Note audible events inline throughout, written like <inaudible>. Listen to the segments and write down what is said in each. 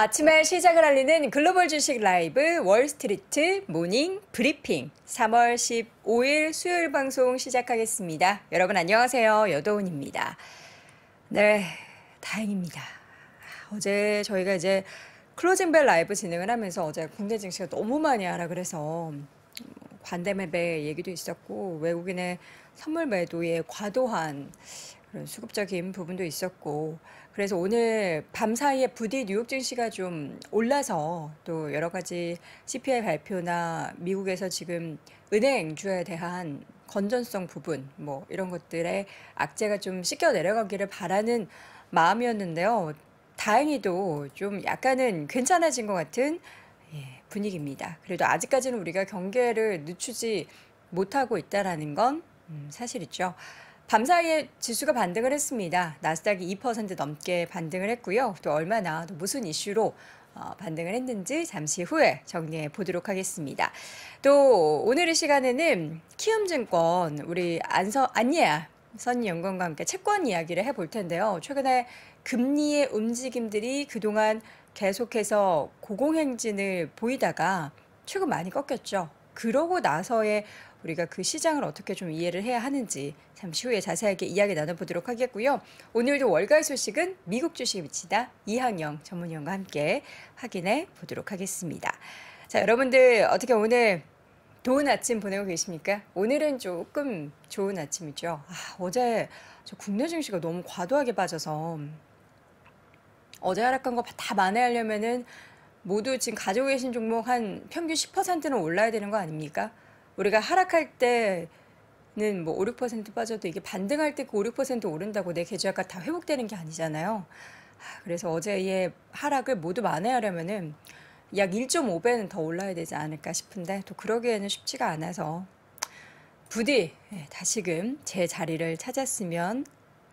아침에 시작을 알리는 글로벌 주식 라이브 월스트리트 모닝 브리핑 3월 15일 수요일 방송 시작하겠습니다. 여러분 안녕하세요. 여도훈입니다. 네, 다행입니다. 어제 저희가 이제 클로징 벨 라이브 진행을 하면서 어제 국내 증시가 너무 많이 하라 그래서 관대매매 얘기도 있었고 외국인의 선물 매도에 과도한 그런 수급적인 부분도 있었고 그래서 오늘 밤 사이에 부디 뉴욕 증시가 좀 올라서 또 여러 가지 CPI 발표나 미국에서 지금 은행 주에 대한 건전성 부분 뭐 이런 것들의 악재가 좀 씻겨 내려가기를 바라는 마음이었는데요. 다행히도 좀 약간은 괜찮아진 것 같은 예, 분위기입니다. 그래도 아직까지는 우리가 경계를 늦추지 못하고 있다라는 건 음, 사실이죠. 밤사이에 지수가 반등을 했습니다. 나스닥이 2% 넘게 반등을 했고요. 또 얼마나 또 무슨 이슈로 어, 반등을 했는지 잠시 후에 정리해 보도록 하겠습니다. 또 오늘의 시간에는 키움증권 우리 안서 안예아 선임 연구원과 함께 채권 이야기를 해볼 텐데요. 최근에 금리의 움직임들이 그동안 계속해서 고공행진을 보이다가 최근 많이 꺾였죠. 그러고 나서의 우리가 그 시장을 어떻게 좀 이해를 해야 하는지 잠시 후에 자세하게 이야기 나눠보도록 하겠고요. 오늘도 월가의 소식은 미국 주식에 미치다 이항영 전문위원과 함께 확인해 보도록 하겠습니다. 자, 여러분들 어떻게 오늘 좋은 아침 보내고 계십니까? 오늘은 조금 좋은 아침이죠. 아, 어제 저 국내 증시가 너무 과도하게 빠져서 어제 하락한 거 다 만회하려면은 모두 지금 가지고 계신 종목 한 평균 10%는 올라야 되는 거 아닙니까? 우리가 하락할 때는 뭐 5, 6% 빠져도 이게 반등할 때그 5, 6% 오른다고 내 계좌가 다 회복되는 게 아니잖아요. 그래서 어제의 하락을 모두 만회하려면은 약 1.5배는 더 올라야 되지 않을까 싶은데 또 그러기에는 쉽지가 않아서 부디 예, 다시금 제 자리를 찾았으면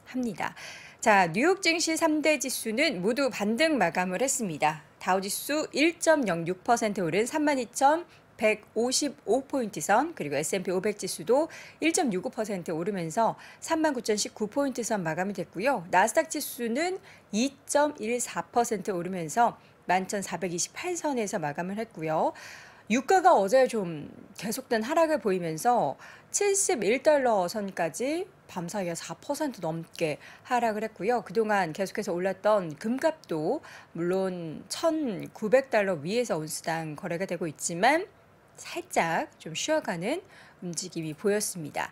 합니다. 자, 뉴욕 증시 3대 지수는 모두 반등 마감을 했습니다. 다우지수 1.06% 오른 32,000 155포인트 선 그리고 S&P 500 지수도 1.65% 오르면서 39,019포인트 선 마감이 됐고요. 나스닥 지수는 2.14% 오르면서 11,428선에서 마감을 했고요. 유가가 어제 좀 계속된 하락을 보이면서 71달러 선까지 밤사이에 4% 넘게 하락을 했고요. 그동안 계속해서 올랐던 금값도 물론 1,900달러 위에서 온수당 거래가 되고 있지만 살짝 좀 쉬어가는 움직임이 보였습니다.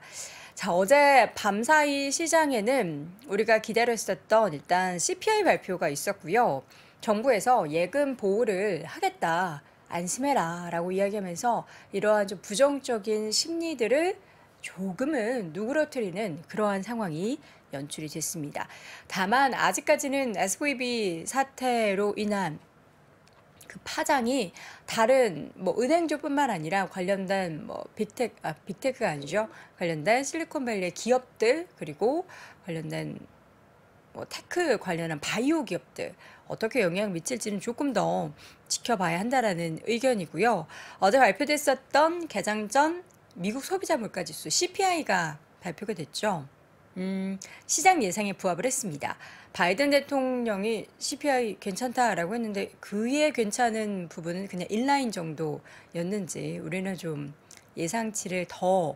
자, 어제 밤 사이 시장에는 우리가 기다렸었던 일단 CPI 발표가 있었고요. 정부에서 예금 보호를 하겠다. 안심해라. 라고 이야기하면서 이러한 좀 부정적인 심리들을 조금은 누그러뜨리는 그러한 상황이 연출이 됐습니다. 다만 아직까지는 SVB 사태로 인한 그 파장이 다른 뭐 은행주뿐만 아니라 관련된 뭐 빅테크 아 빅테크가 아니죠 관련된 실리콘밸리의 기업들 그리고 관련된 뭐 테크 관련한 바이오 기업들 어떻게 영향 미칠지는 조금 더 지켜봐야 한다라는 의견이고요. 어제 발표됐었던 개장 전 미국 소비자 물가지수 CPI가 발표가 됐죠. 음, 시장 예상에 부합을 했습니다. 바이든 대통령이 CPI 괜찮다라고 했는데 그의 괜찮은 부분은 그냥 인라인 정도였는지 우리는 좀 예상치를 더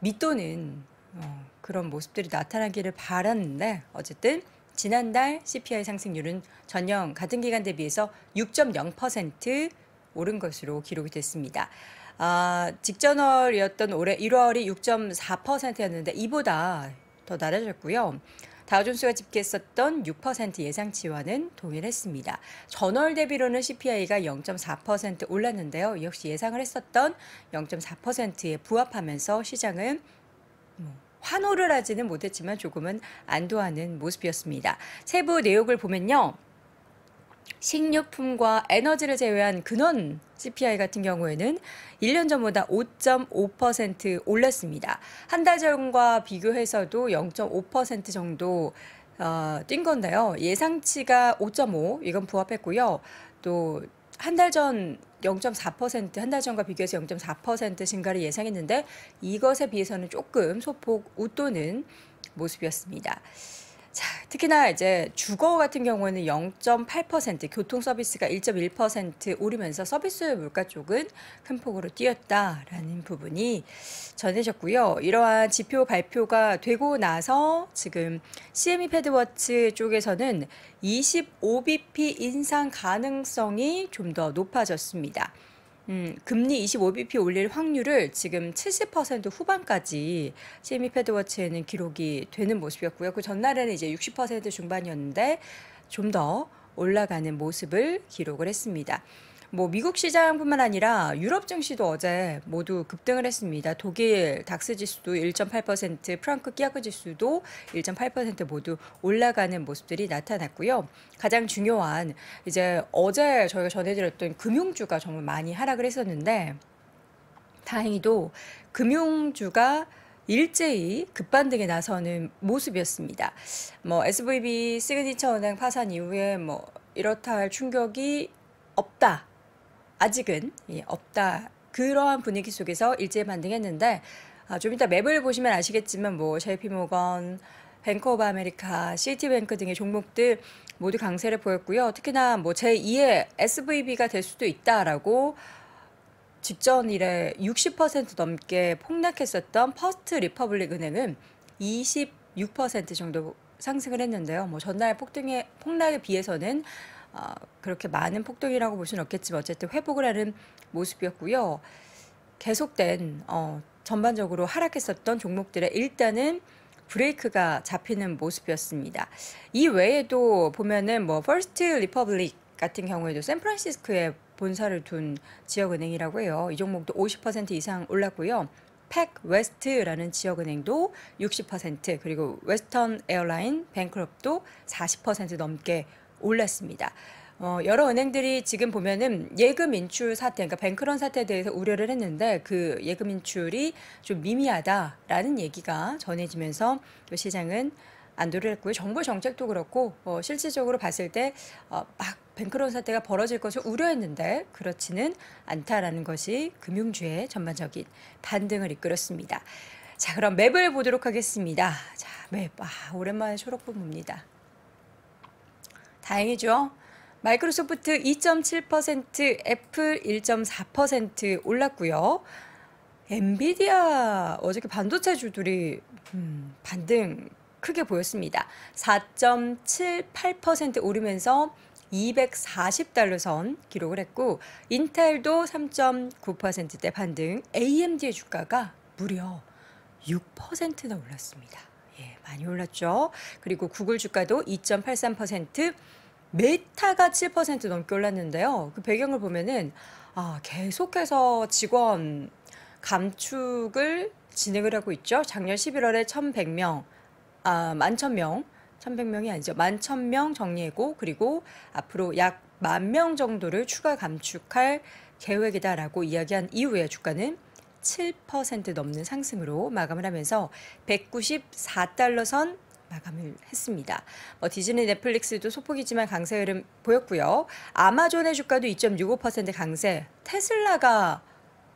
밑도는 어, 그런 모습들이 나타나기를 바랐는데 어쨌든 지난달 CPI 상승률은 전년 같은 기간 대비해서 6.0% 오른 것으로 기록이 됐습니다. 아, 직전월이었던 올해 1월이 6.4%였는데 이보다 더 낮아졌고요. 다우존스가 집계했었던 6% 예상치와는 동일했습니다. 전월 대비로는 CPI가 0.4% 올랐는데요. 역시 예상을 했었던 0.4%에 부합하면서 시장은 뭐 환호를 하지는 못했지만 조금은 안도하는 모습이었습니다. 세부 내역을 보면요. 식료품과 에너지를 제외한 근원 CPI 같은 경우에는 1년 전보다 5.5% 올랐습니다. 한 달 전과 비교해서도 0.5% 정도 어, 뛴 건데요. 예상치가 5.5 이건 부합했고요. 또 한 달 전 0.4%한 달 전과 비교해서 0.4% 증가를 예상했는데 이것에 비해서는 조금 소폭 웃도는 모습이었습니다. 자, 특히나 이제 주거 같은 경우에는 0.8%, 교통 서비스가 1.1% 오르면서 서비스 물가 쪽은 큰 폭으로 뛰었다라는 부분이 전해졌고요. 이러한 지표 발표가 되고 나서 지금 CME 패드워치 쪽에서는 25bp 인상 가능성이 좀 더 높아졌습니다. 음, 금리 25bp 올릴 확률을 지금 70% 후반까지 c 미 패드워치에는 e 기록이 되는 모습이었고요. 그 전날에는 이제 60% 중반이었는데 좀 더 올라가는 모습을 기록을 했습니다. 뭐 미국 시장뿐만 아니라 유럽 증시도 어제 모두 급등을 했습니다. 독일 닥스 지수도 1.8%, 프랑크 끼아크 지수도 1.8% 모두 올라가는 모습들이 나타났고요. 가장 중요한 이제 어제 저희가 전해드렸던 금융주가 정말 많이 하락을 했었는데 다행히도 금융주가 일제히 급반등에 나서는 모습이었습니다. 뭐 SVB 시그니처 은행 파산 이후에 뭐 이렇다 할 충격이 없다. 아직은 예, 없다. 그러한 분위기 속에서 일제히 반등했는데 아, 좀 이따 맵을 보시면 아시겠지만 뭐 JP모건, 뱅크 오브 아메리카, 시티뱅크 등의 종목들 모두 강세를 보였고요. 특히나 뭐 제2의 SVB가 될 수도 있다라고 직전일에 60% 넘게 폭락했었던 퍼스트 리퍼블릭 은행은 26% 정도 상승을 했는데요. 뭐 전날 폭등의 폭락에 비해서는 어, 그렇게 많은 폭등이라고 볼 수는 없겠지만 어쨌든 회복을 하는 모습이었고요. 계속된 어, 전반적으로 하락했었던 종목들의 일단은 브레이크가 잡히는 모습이었습니다. 이 외에도 보면은 뭐 퍼스트 리퍼블릭 같은 경우에도 샌프란시스코에 본사를 둔 지역은행이라고 해요. 이 종목도 50% 이상 올랐고요. 팩 웨스트라는 지역은행도 60% 그리고 웨스턴 에어라인 뱅크럽도 40% 넘게 올랐습니다. 어, 여러 은행들이 지금 보면은 예금 인출 사태, 그러니까 뱅크런 사태에 대해서 우려를 했는데 그 예금 인출이 좀 미미하다라는 얘기가 전해지면서 또 시장은 안도를 했고요. 정부 정책도 그렇고 어, 실질적으로 봤을 때막 어, 뱅크런 사태가 벌어질 것을 우려했는데 그렇지는 않다라는 것이 금융주의 전반적인 반등을 이끌었습니다. 자, 그럼 맵을 보도록 하겠습니다. 자, 맵. 아, 오랜만에 초록분 봅니다. 다행이죠. 마이크로소프트 2.7%, 애플 1.4% 올랐고요. 엔비디아 어저께 반도체 주들이 음, 반등 크게 보였습니다. 4.78% 오르면서 240달러 선 기록을 했고 인텔도 3.9%대 반등, AMD의 주가가 무려 6%나 올랐습니다. 많이 올랐죠. 그리고 구글 주가도 2.83%, 메타가 7% 넘게 올랐는데요. 그 배경을 보면은 아, 계속해서 직원 감축을 진행을 하고 있죠. 작년 11월에 1,100명, 아, 11,000명, 1,100명이 아니죠. 11,000명 정리했고 그리고 앞으로 약 만 명 정도를 추가 감축할 계획이다라고 이야기한 이후에 주가는 1.7% 넘는 상승으로 마감을 하면서 194달러 선 마감을 했습니다. 뭐 디즈니 넷플릭스도 소폭이지만 강세 흐름 보였고요. 아마존의 주가도 2.65% 강세, 테슬라가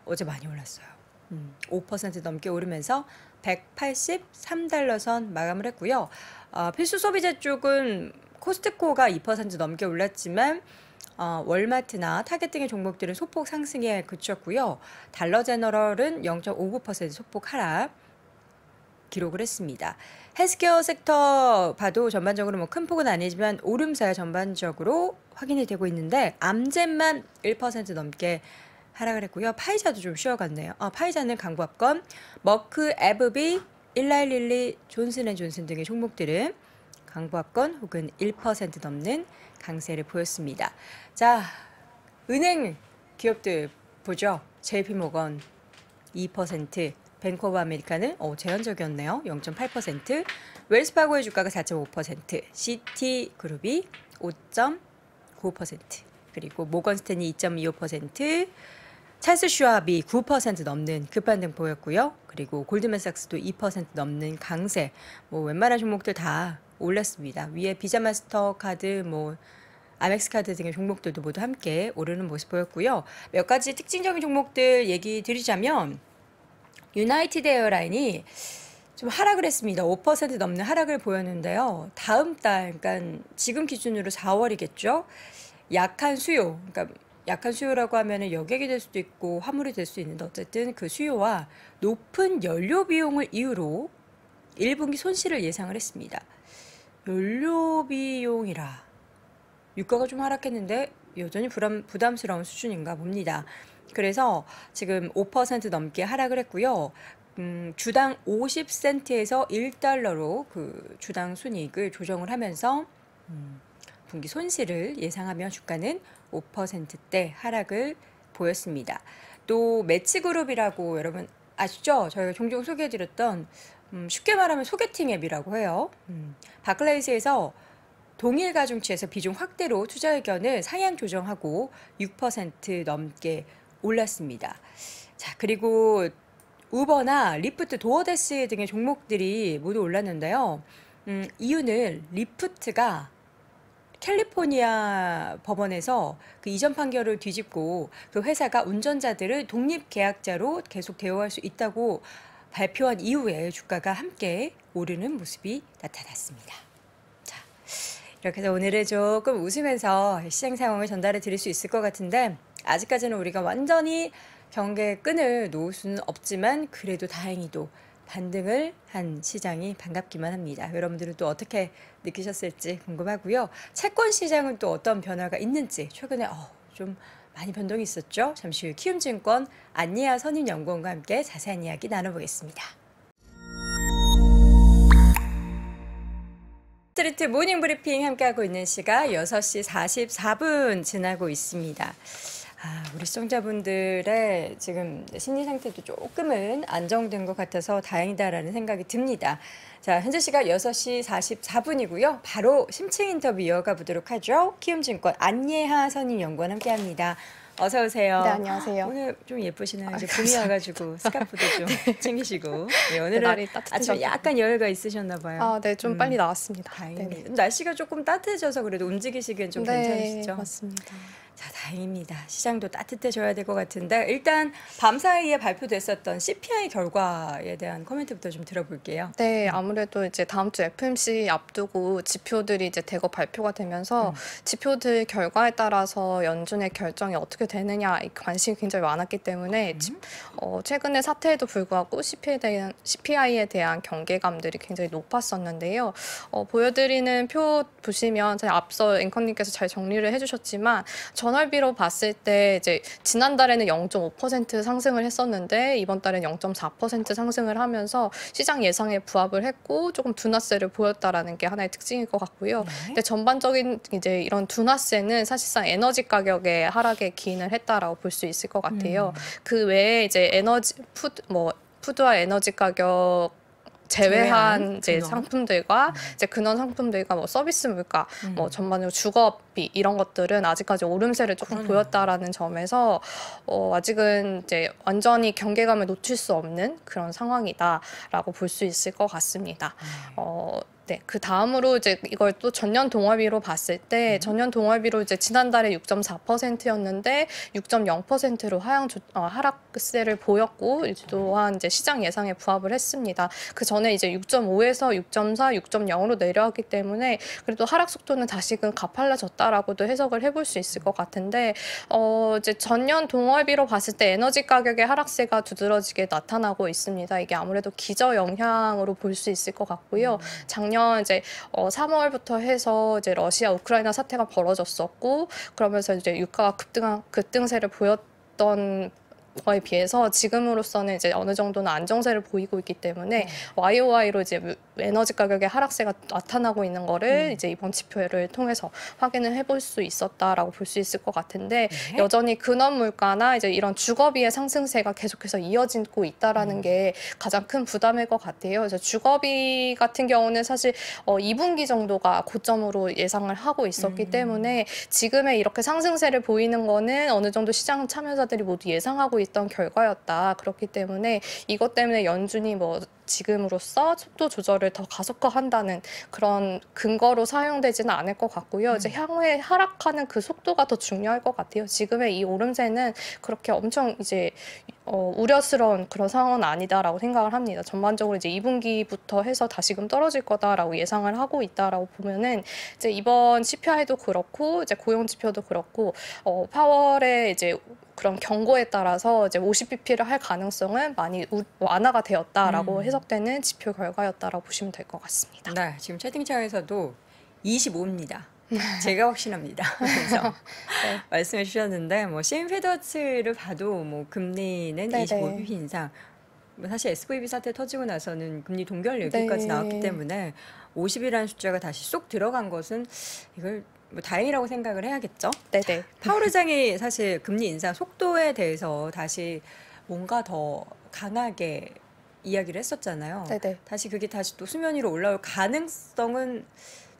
어제 많이 올랐어요. 음, 5% 넘게 오르면서 183달러 선 마감을 했고요. 아, 필수 소비재 쪽은 코스트코가 2% 넘게 올랐지만 어, 월마트나 타겟 등의 종목들은 소폭 상승에 그쳤고요. 달러 제너럴은 0.59% 소폭 하락. 기록을 했습니다. 헬스케어 섹터 봐도 전반적으로 뭐 큰 폭은 아니지만 오름세가 전반적으로 확인이 되고 있는데 암젠만 1% 넘게 하락을 했고요. 파이자도 좀 쉬어갔네요. 아, 파이자는 강부합권, 머크, 에브비, 1 9릴리 존슨앤존슨 등의 종목들은 강부합권 혹은 1% 넘는 강세를 보였습니다. 자, 은행 기업들 보죠. JP모건 2%, 뱅크 오브 아메리카는 어, 제한적이었네요. 0.8%, 웰스파고의 주가가 4.5%, 시티그룹이 5.9%, 그리고 모건스탠이 2.25%, 찰스 슈압이 9% 넘는 급반등 보였고요. 그리고 골드맨삭스도 2% 넘는 강세. 뭐 웬만한 종목들 다 올랐습니다. 위에 비자마스터 카드 뭐 아멕스 카드 등의 종목들도 모두 함께 오르는 모습 보였고요. 몇 가지 특징적인 종목들 얘기 드리자면 유나이티드 에어라인이 좀 하락을 했습니다. 5% 넘는 하락을 보였는데요. 다음 달, 그러니까 지금 기준으로 4월이겠죠. 약한 수요, 그러니까 약한 수요라고 하면은 여객이 될 수도 있고 화물이 될 수 있는데 어쨌든 그 수요와 높은 연료 비용을 이유로 1분기 손실을 예상을 했습니다. 연료비용이라 유가가 좀 하락했는데 여전히 부담, 부담스러운 수준인가 봅니다. 그래서 지금 5% 넘게 하락을 했고요. 음, 주당 50센트에서 1달러로 그 주당 순이익을 조정을 하면서 음, 분기 손실을 예상하며 주가는 5%대 하락을 보였습니다. 또 매치그룹이라고 여러분 아시죠? 저희가 종종 소개해드렸던 음, 쉽게 말하면 소개팅 앱이라고 해요. 음, 바클레이스에서 동일 가중치에서 비중 확대로 투자 의견을 상향 조정하고 6% 넘게 올랐습니다. 자, 그리고 우버나 리프트, 도어데스 등의 종목들이 모두 올랐는데요. 음, 이유는 리프트가 캘리포니아 법원에서 그 이전 판결을 뒤집고 그 회사가 운전자들을 독립 계약자로 계속 대우할 수 있다고 발표한 이후에 주가가 함께 오르는 모습이 나타났습니다. 자, 이렇게 해서 오늘은 조금 웃으면서 시장 상황을 전달해 드릴 수 있을 것 같은데 아직까지는 우리가 완전히 경계 끈을 놓을 수는 없지만 그래도 다행히도 반등을 한 시장이 반갑기만 합니다. 여러분들은 또 어떻게 느끼셨을지 궁금하고요. 채권 시장은 또 어떤 변화가 있는지 최근에 어, 좀 많이 변동이 있었죠. 잠시 후 키움증권 안니아 선임연구원과 함께 자세한 이야기 나눠보겠습니다. 스트리트 모닝 브리핑 함께하고 있는 시각 6시 44분 지나고 있습니다. 아, 우리 시청자분들의 지금 심리 상태도 조금은 안정된 것 같아서 다행이다라는 생각이 듭니다. 자, 현재 시각 6시 44분이고요. 바로 심층 인터뷰 이어가 보도록 하죠. 키움증권 안예하 선임 연구원 함께합니다. 어서 오세요. 네, 안녕하세요. 오늘 좀 예쁘시네요. 아, 이제 봄이 와가지고 스카프도 좀 <laughs> 네. 챙기시고. 네, 네 오늘은 네, 아침 약간 여유가 있으셨나 봐요. 아, 네, 좀 음. 빨리 나왔습니다. 다행입니다. 네, 날씨가 조금 따뜻해져서 그래도 움직이시기엔 좀 괜찮으시죠? 맞습니다. 자, 다행입니다. 시장도 따뜻해져야 될 것 같은데 일단 밤 사이에 발표됐었던 CPI 결과에 대한 코멘트부터 좀 들어볼게요. 네, 아무래도 이제 다음 주 FMC 앞두고 지표들이 이제 대거 발표가 되면서 음. 지표들 결과에 따라서 연준의 결정이 어떻게 되느냐 관심이 굉장히 많았기 때문에 음. 어, 최근의 사태에도 불구하고 CPI에 대한, CPI에 대한 경계감들이 굉장히 높았었는데요. 어, 보여드리는 표 보시면 앞서 앵커님께서 잘 정리를 해주셨지만 저 전월비로 봤을 때 이제 지난달에는 0.5% 상승을 했었는데 이번 달엔 0.4% 상승을 하면서 시장 예상에 부합을 했고 조금 둔화세를 보였다라는 게 하나의 특징일 것 같고요. 네. 근데 전반적인 이제 이런 둔화세는 사실상 에너지 가격의 하락에 기인을 했다라고 볼 수 있을 것 같아요. 음. 그 외에 이제 에너지 푸드 뭐 푸드와 에너지 가격 제외한 이제 상품들과 음. 이제 근원 상품들과 뭐 서비스 물가, 뭐 음. 뭐 전반적으로 주거비 이런 것들은 아직까지 오름세를 조금 그러네. 보였다라는 점에서 어, 아직은 이제 완전히 경계감을 놓칠 수 없는 그런 상황이다라고 볼 수 있을 것 같습니다. 음. 어, 네, 그 다음으로 이제 이걸 또 전년 동월비로 봤을 때 음. 전년 동월비로 이제 지난달에 6.4%였는데 6.0%로 하향 조, 어, 하락세를 보였고 그렇죠. 또한 이제 시장 예상에 부합을 했습니다. 그 전에 이제 6.5에서 6.4, 6.0으로 내려왔기 때문에 그래도 하락 속도는 다시금 가팔라졌다라고도 해석을 해볼 수 있을 것 같은데 어 이제 전년 동월비로 봤을 때 에너지 가격의 하락세가 두드러지게 나타나고 있습니다. 이게 아무래도 기저 영향으로 볼 수 있을 것 같고요. 음. 작년 작년 이제 어 3월부터 해서 이제 러시아 우크라이나 사태가 벌어졌었고 그러면서 이제 유가가 급등 한 급등세를 보였던 거에 비해서 지금으로서는 이제 어느 정도는 안정세를 보이고 있기 때문에 네. 음. YOY로 이제 에너지 가격의 하락세가 나타나고 있는 거를 음. 이제 이번 지표를 통해서 확인을 해볼 수 있었다라고 볼 수 있을 것 같은데 네. 여전히 근원 물가나 이제 이런 주거비의 상승세가 계속해서 이어지고 있다라는 음. 게 가장 큰 부담일 것 같아요. 그래서 주거비 같은 경우는 사실 어 2분기 정도가 고점으로 예상을 하고 있었기 음. 때문에 지금의 이렇게 상승세를 보이는 거는 어느 정도 시장 참여자들이 모두 예상하고 있. 있던 결과였다. 그렇기 때문에 이것 때문에 연준이 뭐 지금으로서 속도 조절을 더 가속화한다는 그런 근거로 사용되지는 않을 것 같고요. 음. 이제 향후에 하락하는 그 속도가 더 중요할 것 같아요. 지금의 이 오름세는 그렇게 엄청 이제 어, 우려스러운 그런 상황은 아니다라고 생각을 합니다. 전반적으로 이제 2분기부터 해서 다시금 떨어질 거다라고 예상을 하고 있다라고 보면은 이제 이번 CPI도 그렇고 이제 고용 지표도 그렇고 어, 파월의 이제 그런 경고에 따라서 이제 50bp를 할 가능성은 많이 우, 완화가 되었다라고 음. 해석되는 지표 결과였다라고 보시면 될 것 같습니다. 네, 지금 채팅창에서도 25입니다. 제가 확신합니다. <laughs> 그래서 네. 말씀해 주셨는데 뭐 CM 페더츠를 봐도 뭐 금리는 25bp 인상 뭐 사실 SVB 사태 터지고 나서는 금리 동결 얘기까지 네. 나왔기 때문에 50이라는 숫자가 다시 쏙 들어간 것은 이걸 뭐 다행이라고 생각을 해야겠죠. 네네. 네. 파월 의장이 사실 금리 인상 속도에 대해서 다시 뭔가 더 강하게 이야기를 했었잖아요. 네네. 네. 다시 그게 다시 또 수면 위로 올라올 가능성은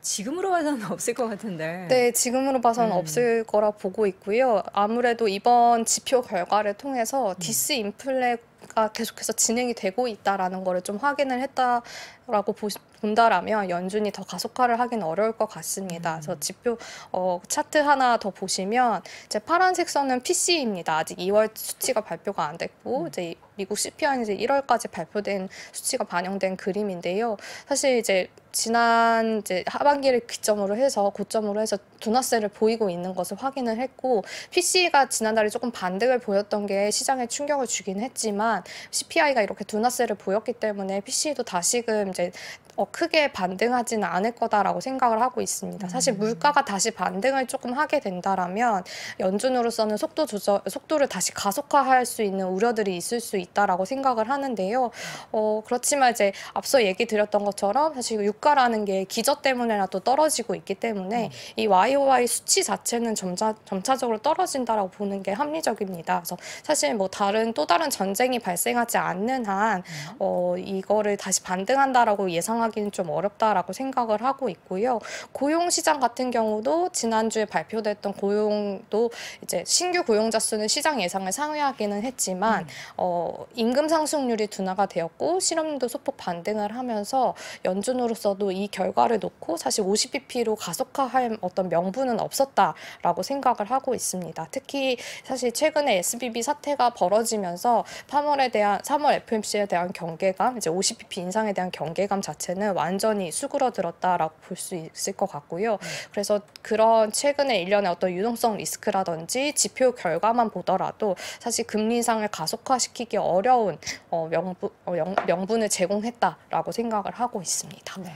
지금으로 봐서는 <laughs> 없을 것 같은데. 네, 지금으로 봐서는 음. 없을 거라 보고 있고요. 아무래도 이번 지표 결과를 통해서 음. 디스 인플레 가 계속해서 진행이 되고 있다라는 거를 좀 확인을 했다 라고 본다라면 연준이 더 가속화를 하긴 어려울 것 같습니다. 그래서 음. 지표 어, 차트 하나 더 보시면 이제 파란색 선은 PC입니다. 아직 2월 수치가 발표가 안 됐고 음. 이제 미국 CPI는 이제 1월까지 발표된 수치가 반영된 그림인데요. 사실 이제 지난 이제 하반기를 기점으로 해서 고점으로 해서 둔화세를 보이고 있는 것을 확인을 했고 PC가 지난달에 조금 반등을 보였던 게 시장에 충격을 주긴 했지만 CPI가 이렇게 둔화세를 보였기 때문에 PC도 다시금 Okay. 어, 크게 반등하지는 않을 거다라고 생각을 하고 있습니다. 사실 음. 물가가 다시 반등을 조금 하게 된다라면 연준으로서는 속도 조절, 속도를 다시 가속화할 수 있는 우려들이 있을 수 있다라고 생각을 하는데요. 어, 그렇지만 이제 앞서 얘기 드렸던 것처럼 사실 유가라는 게 기저 때문에라도 떨어지고 있기 때문에 음. 이 YOY 수치 자체는 점차, 점차적으로 떨어진다라고 보는 게 합리적입니다. 그래서 사실 뭐 다른 또 다른 전쟁이 발생하지 않는 한 음. 어, 이거를 다시 반등한다라고 예상하 하기는 좀 어렵다라고 생각을 하고 있고요. 고용 시장 같은 경우도 지난주에 발표됐던 고용도 이제 신규 고용자 수는 시장 예상을 상회하기는 했지만 음. 어, 임금 상승률이 둔화가 되었고 실업률도 소폭 반등을 하면서 연준으로서도 이 결과를 놓고 사실 50bp로 가속화할 어떤 명분은 없었다라고 생각을 하고 있습니다. 특히 사실 최근에 SBB 사태가 벌어지면서 3월에 대한 3월 FMC에 대한 경계감 이제 50bp 인상에 대한 경계감 자체는 때는 완전히 수그러들었다라고 볼 수 있을 것 같고요. 네. 그래서 그런 최근에 일련의 어떤 유동성 리스크라든지 지표 결과만 보더라도 사실 금리 상을 가속화시키기 어려운 어, 명부, 어, 영, 명분을 제공했다라고 생각을 하고 있습니다. 네.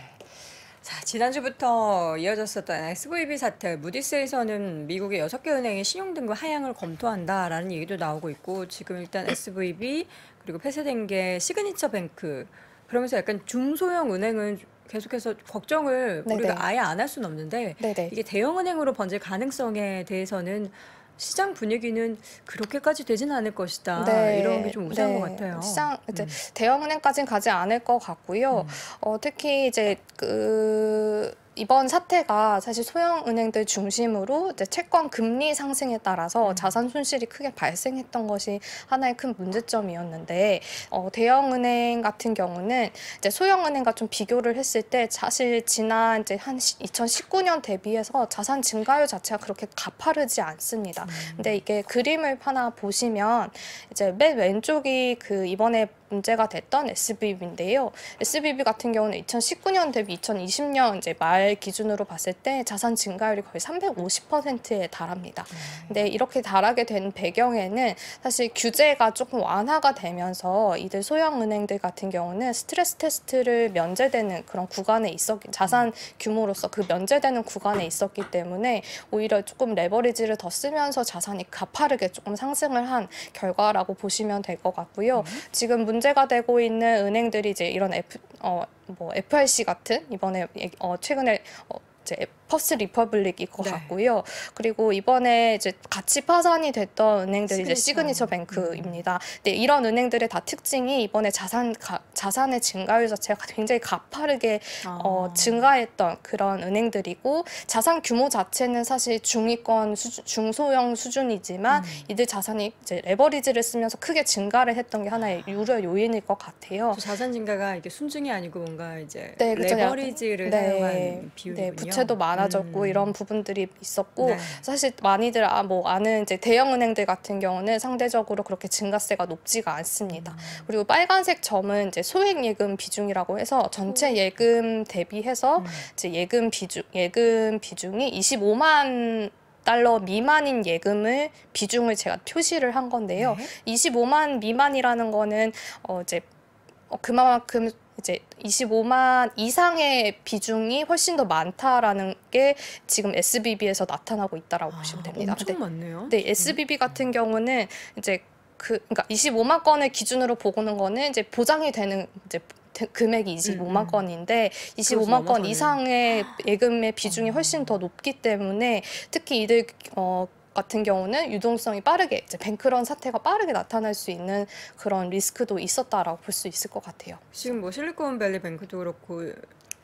자, 지난주부터 이어졌었던 SVB 사태, 무디스에서는 미국의 여개 은행의 신용등급 하향을 검토한다라는 얘기도 나오고 있고 지금 일단 SVB 그리고 폐쇄된 게 시그니처 뱅크 그러면서 약간 중소형 은행은 계속해서 걱정을 네네. 우리가 네. 아예 안 할 수는 없는데 네네. 네. 이게 대형 은행으로 번질 가능성에 대해서는 시장 분위기는 그렇게까지 되지는 않을 것이다. 네. 이런 게 좀 우세한 네. 것 같아요. 시장 이제 음. 대형은행까지는 가지 않을 것 같고요. 음. 어, 특히 이제 그 이번 사태가 사실 소형 은행들 중심으로 이제 채권 금리 상승에 따라서 음. 자산 손실이 크게 발생했던 것이 하나의 큰 문제점이었는데 어, 대형 은행 같은 경우는 이제 소형 은행과 좀 비교를 했을 때 사실 지난 이제 한 2019년 대비해서 자산 증가율 자체가 그렇게 가파르지 않습니다. 음. 근데 이게 그림을 하나 보시면 이제 맨 왼쪽이 그 이번에 문제가 됐던 SBB인데요. SBB 같은 경우는 2019년 대비 2020년 이제 말 기준으로 봤을 때 자산 증가율이 거의 350%에 달합니다. 음. 근데 이렇게 달하게 된 배경에는 사실 규제가 조금 완화가 되면서 이들 소형 은행들 같은 경우는 스트레스 테스트를 면제되는 그런 구간에 있었 자산 규모로서 그 면제되는 구간에 있었기 때문에 오히려 조금 레버리지를 더 쓰면서 자산이 가파르게 조금 상승을 한 결과라고 보시면 될 것 같고요. 음. 지금 문제 문제가 되고 있는 은행들이 이제 이런 F, 어, 뭐 FRC 같은 이번에 어, 최근에 어, 이제 퍼스 리퍼블릭이것 네. 같고요. 그리고 이번에 이제 같이 파산이 됐던 은행들이 시그니처. 이제 시그니처 뱅크입니다. 음. 근데 이런 은행들의 다 특징이 이번에 자산 가, 자산의 증가율 자체가 굉장히 가파르게 아. 어, 증가했던 그런 은행들이고 자산 규모 자체는 사실 중위권 수준, 중소형 수준이지만 음. 이들 자산이 이제 레버리지를 쓰면서 크게 증가를 했던 게 하나의 아. 유료 요인일 것 같아요. 자산 증가가 이게 순증이 아니고 뭔가 이제 네, 레버리지를 네. 사용한 네, 비율이군요. 네, 부채도 많 많아졌고 음. 이런 부분들이 있었고 네. 사실 많이들 아, 뭐 아는 이제 대형 은행들 같은 경우는 상대적으로 그렇게 증가세가 높지가 않습니다. 음. 그리고 빨간색 점은 이제 소액 예금 비중이라고 해서 전체 음. 예금 대비해서 음. 이제 예금 비중 예금 비중이 25만 달러 미만인 예금을 비중을 제가 표시를 한 건데요. 네. 25만 미만이라는 거는 어 이제 어, 그만큼 이제 25만 이상의 비중이 훨씬 더 많다라는 게 지금 SBB에서 나타나고 있다라고 아, 보시면 됩니다. 엄청 많네요. 네, SBB 같은 경우는 이제 그 그러니까 25만 건을 기준으로 보고는 거는 이제 보장이 되는 이제 금액이 25만 음, 음. 건인데 25만 건 이상의 예금의 비중이 훨씬 더 높기 때문에 특히 이들 어 같은 경우는 유동성이 빠르게 이제 뱅크런 사태가 빠르게 나타날 수 있는 그런 리스크도 있었다라고 볼 수 있을 것 같아요. 지금 뭐 실리콘밸리 뱅크도 그렇고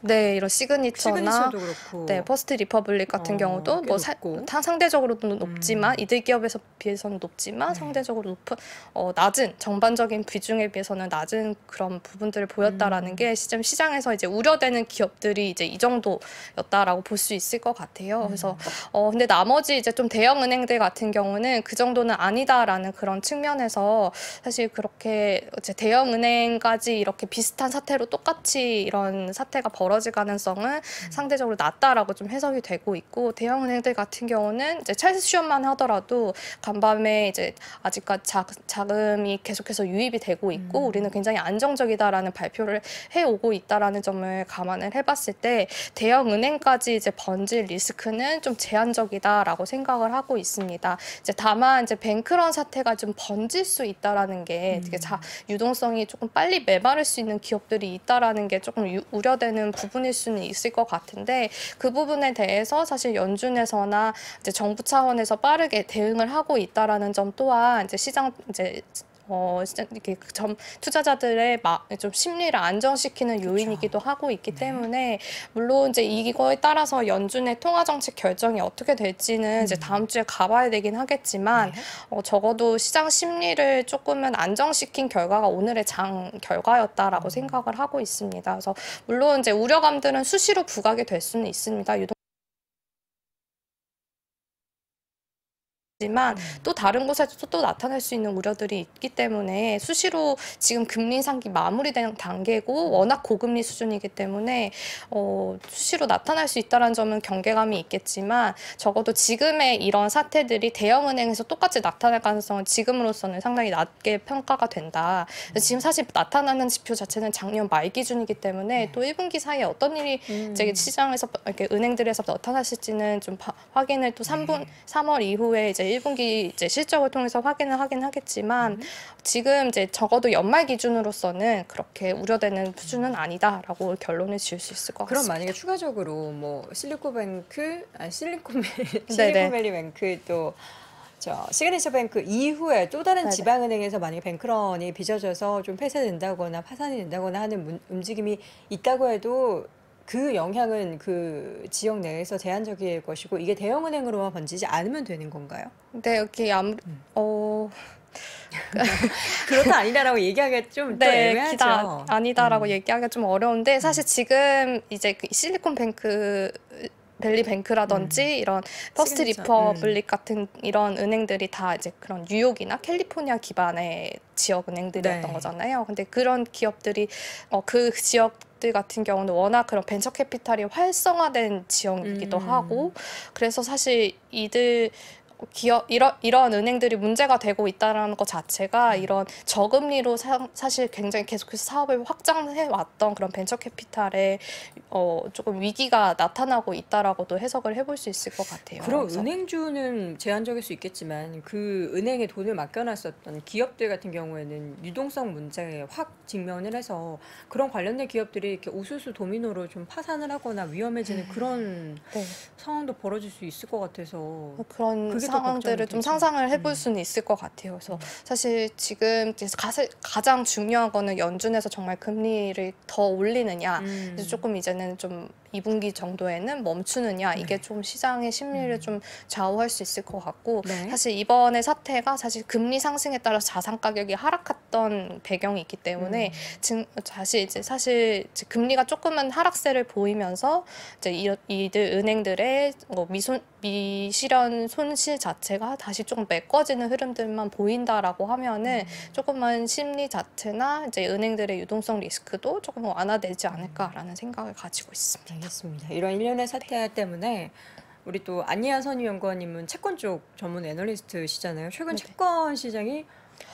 네, 이런 시그니처나 시그니처도 그렇고. 네, 퍼스트 리퍼블릭 같은 어, 경우도 뭐 사, 다 상대적으로도 음. 높지만 이들 기업에서 비해서는 높지만 네. 상대적으로 높은 어, 낮은 전반적인 비중에 비해서는 낮은 그런 부분들을 보였다라는 음. 게 시점 시장에서 이제 우려되는 기업들이 이제 이 정도였다라고 볼 수 있을 것 같아요. 음. 그래서 어 근데 나머지 이제 좀 대형 은행들 같은 경우는 그 정도는 아니다라는 그런 측면에서 사실 그렇게 이제 대형 은행까지 이렇게 비슷한 사태로 똑같이 이런 사태가 벌어 벌어질 가능성은 음. 상대적으로 낮다라고 좀 해석이 되고 있고 대형 은행들 같은 경우는 이제 찰스 시험만 하더라도 간밤에 이제 아직까지 자, 자금이 계속해서 유입이 되고 있고 음. 우리는 굉장히 안정적이다라는 발표를 해 오고 있다라는 점을 감안을 해봤을 때 대형 은행까지 이제 번질 리스크는 좀 제한적이다라고 생각을 하고 있습니다. 이제 다만 이제 뱅크런 사태가 좀 번질 수 있다라는 게 음. 자, 유동성이 조금 빨리 매발할 수 있는 기업들이 있다라는 게 조금 유, 우려되는 네. 부분일 수는 있을 것 같은데 그 부분에 대해서 사실 연준에서나 이제 정부 차원에서 빠르게 대응을 하고 있다라는 점 또한 이제 시장 이제 어, 이렇게 그 점, 투자자들의 마, 좀 심리를 안정시키는 요인이기도 그렇죠. 하고 있기 네. 때문에 물론 이제 이거에 따라서 연준의 통화 정책 결정이 어떻게 될지는 음. 이제 다음 주에 가봐야 되긴 하겠지만 네. 어, 적어도 시장 심리를 조금은 안정시킨 결과가 오늘의 장 결과였다라고 음. 생각을 하고 있습니다. 그래서 물론 이제 우려감들은 수시로 부각이 될 수는 있습니다. 유동 지만 음. 또 다른 곳에서 또 나타날 수 있는 우려들이 있기 때문에 수시로 지금 금리 상기 마무리된 단계고 워낙 고금리 수준이기 때문에 어, 수시로 나타날 수 있다는 점은 경계감이 있겠지만 적어도 지금의 이런 사태들이 대형은행에서 똑같이 나타날 가능성은 지금으로서는 상당히 낮게 평가가 된다. 지금 사실 나타나는 지표 자체는 작년 말 기준이기 때문에 네. 또 1분기 사이에 어떤 일이 음. 시장에서 이렇게 은행들에서 나타나실지는좀 바, 확인을 또 3분 3월 이후에 이제 저 1분기 이제 실적을 통해서 확인을 하긴 하겠지만 음. 지금 이제 적어도 연말 기준으로서는 그렇게 우려되는 수준은 음. 아니다라고 결론을 지을 수 있을 것 같습니다. 그럼 만약에 추가적으로 뭐 실리코뱅크, 아실 <laughs> 실리콘밸리 뱅크 또저 시그니처 뱅크 이후에 또 다른 네네. 지방은행에서 만약에 뱅크런이 빚어져서 좀 폐쇄된다거나 파산이 된다거나 하는 문, 움직임이 있다고 해도 그 영향은 그 지역 내에서 제한적일 것이고 이게 대형은행으로만 번지지 않으면 되는 건가요? 네, 여기 아무 음. 어. <laughs> 그렇다 아니다라고 얘기하기 좀, 네, 애매하죠. 아니다라고 음. 얘기하기좀 어려운데 사실 음. 지금 이제 그 실리콘뱅크 벨리뱅크라든지 음. 이런 퍼스트 시그니처. 리퍼블릭 음. 같은 이런 은행들이 다 이제 그런 뉴욕이나 캘리포니아 기반의 지역 은행들이었던 네. 거잖아요. 근데 그런 기업들이 어, 그 지역 들 같은 경우는 워낙 그런 벤처 캐피탈이 활성화된 지역이기도 음. 하고 그래서 사실 이들 기업 이런 이런 은행들이 문제가 되고 있다라는 것 자체가 음. 이런 저금리로 사, 사실 굉장히 계속해서 사업을 확장해 왔던 그런 벤처 캐피탈의 어 조금 위기가 나타나고 있다라고도 해석을 해볼 수 있을 것 같아요. 그럼 그래서. 은행주는 제한적일 수 있겠지만 그 은행에 돈을 맡겨놨었던 기업들 같은 경우에는 유동성 문제에 확 직면을 해서 그런 관련된 기업들이 이렇게 우수수 도미노로 좀 파산을 하거나 위험해지는 음. 그런 네. 상황도 벌어질 수 있을 것 같아서 뭐 그런 그게 상황들을 좀 상상을 해볼 음. 수는 있을 것 같아요. 그래서 사실 지금 가장 중요한 거는 연준에서 정말 금리를 더 올리느냐, 음. 그래서 조금 이제는 좀 2분기 정도에는 멈추느냐 이게 네. 좀 시장의 심리를 음. 좀 좌우할 수 있을 것 같고 네. 사실 이번에 사태가 사실 금리 상승에 따라 자산 가격이 하락했던 배경이 있기 때문에 음. 지금 사실 이제 사실 금리가 조금은 하락세를 보이면서 이제 이들 은행들의 뭐 미손 미실현 손실 자체가 다시 조금 메꿔지는 흐름들만 보인다라고 하면은 음. 조금은 심리 자체나 이제 은행들의 유동성 리스크도 조금 완화되지 않을까라는 생각을 가지고 있습니다. 알겠습니다. 이런 일련의 사태 네. 때문에 우리 또 안니아 선임 연구원님은 채권 쪽 전문 애널리스트시잖아요. 최근 네, 네. 채권 시장이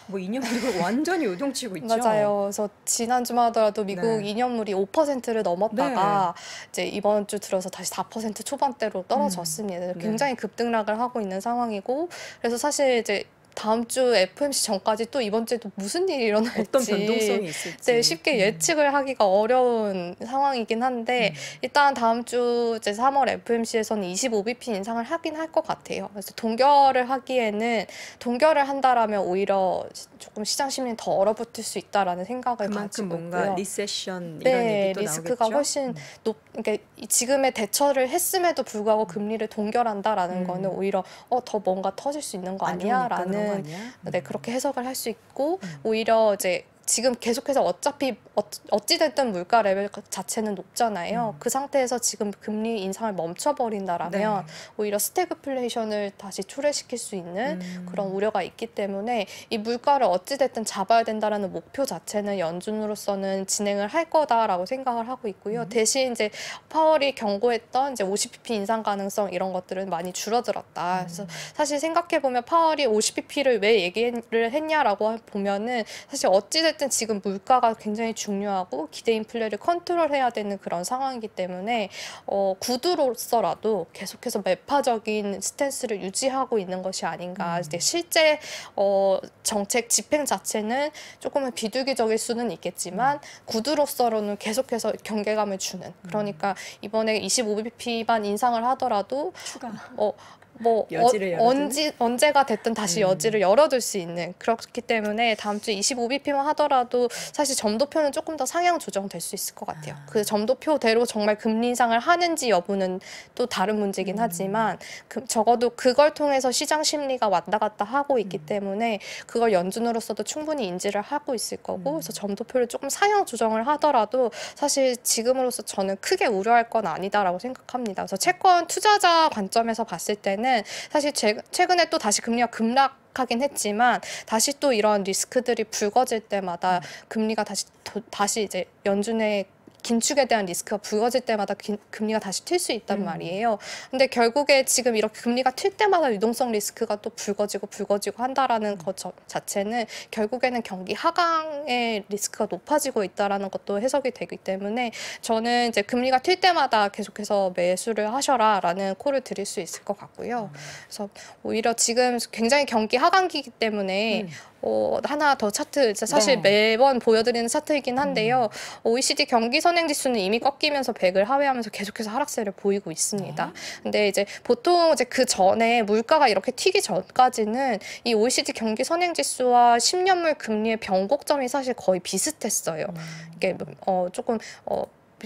뭐이념물이 <laughs> 완전히 요동치고 있죠. 맞아요. 그래서 지난주만 하더라도 미국 네. 인연물이 5%를 넘었다가 네. 이제 이번 주 들어서 다시 4% 초반대로 떨어졌습니다. 음. 네. 굉장히 급등락을 하고 있는 상황이고 그래서 사실 이제 다음 주 FMC 전까지 또 이번 주에도 무슨 일이 일어날지 어떤 변동성이 있을지 네, 쉽게 음. 예측을 하기가 어려운 상황이긴 한데 음. 일단 다음 주 이제 3월 FMC에서는 25bp 인상을 하긴 할 것 같아요. 그래서 동결을 하기에는 동결을 한다라면 오히려 조금 시장 심리는 더 얼어붙을 수 있다라는 생각을 가지고 있고요. 리세션 이런 네, 얘기도 리스크가 나오겠죠? 훨씬 음. 높 그러니까 지금의 대처를 했음에도 불구하고 금리를 동결한다라는 음. 거는 오히려 어, 더 뭔가 터질 수 있는 거 아니야라는 그런 네. 거 아니야? 네, 그렇게 해석을 할 수 있고 음. 오히려 이제 지금 계속해서 어차피 어, 어찌됐든 물가 레벨 자체는 높잖아요. 음. 그 상태에서 지금 금리 인상을 멈춰버린다라면 네. 오히려 스태그플레이션을 다시 초래시킬 수 있는 음. 그런 우려가 있기 때문에 이 물가를 어찌됐든 잡아야 된다라는 목표 자체는 연준으로서는 진행을 할 거다라고 생각을 하고 있고요. 음. 대신 이제 파월이 경고했던 이제 50bp 인상 가능성 이런 것들은 많이 줄어들었다. 음. 그래서 사실 생각해보면 파월이 50bp를 왜 얘기를 했냐라고 보면은 사실 어찌됐든 지금 물가가 굉장히 중요하고 기대 인플레를 이 컨트롤해야 되는 그런 상황이기 때문에 어, 구두로서라도 계속해서 매파적인 스탠스를 유지하고 있는 것이 아닌가. 음. 실제 어, 정책 집행 자체는 조금은 비둘기적일 수는 있겠지만 음. 구두로서로는 계속해서 경계감을 주는. 그러니까 음. 이번에 25bp 반 인상을 하더라도 추가. 어, 뭐 여지를 어, 언제 언제가 됐든 다시 음. 여지를 열어둘 수 있는 그렇기 때문에 다음 주 25bp만 하더라도 사실 점도표는 조금 더 상향 조정될 수 있을 것 같아요. 아. 그 점도표대로 정말 금리 인상을 하는지 여부는 또 다른 문제긴 음. 하지만 그, 적어도 그걸 통해서 시장 심리가 왔다 갔다 하고 있기 음. 때문에 그걸 연준으로서도 충분히 인지를 하고 있을 거고 음. 그래서 점도표를 조금 상향 조정을 하더라도 사실 지금으로서 저는 크게 우려할 건 아니다라고 생각합니다. 그래서 채권 투자자 관점에서 봤을 때는 보면은 사실 제, 최근에 또 다시 금리가 급락 하긴 했지만 다시 또 이런 리스크들이 불거질 때마다 음. 금리가 다시 도, 다시 이제 연준의 긴축에 대한 리스크가 부여질 때마다 긴, 금리가 다시 튈 수 있단 음. 말이에요. 근데 결국에 지금 이렇게 금리가 튈 때마다 유동성 리스크가 또 불거지고 불거지고 한다라는 음. 것 자체는 결국에는 경기 하강의 리스크가 높아지고 있다라는 것도 해석이 되기 때문에 저는 이제 금리가 튈 때마다 계속해서 매수를 하셔라라는 콜을 드릴 수 있을 것 같고요. 음. 그래서 오히려 지금 굉장히 경기 하강기이기 때문에 음. 어, 하나 더 차트 사실 네. 매번 보여드리는 차트이긴 한데요. 음. OECD 경기 선행 지수는 이미 꺾이면서 100을 하회하면서 계속해서 하락세를 보이고 있습니다. 네. 근데 이제 보통 이제 그 전에 물가가 이렇게 튀기 전까지는 이 OECD 경기 선행 지수와 10년물 금리의 변곡점이 사실 거의 비슷했어요. 음. 이게 뭐, 어, 조금 어,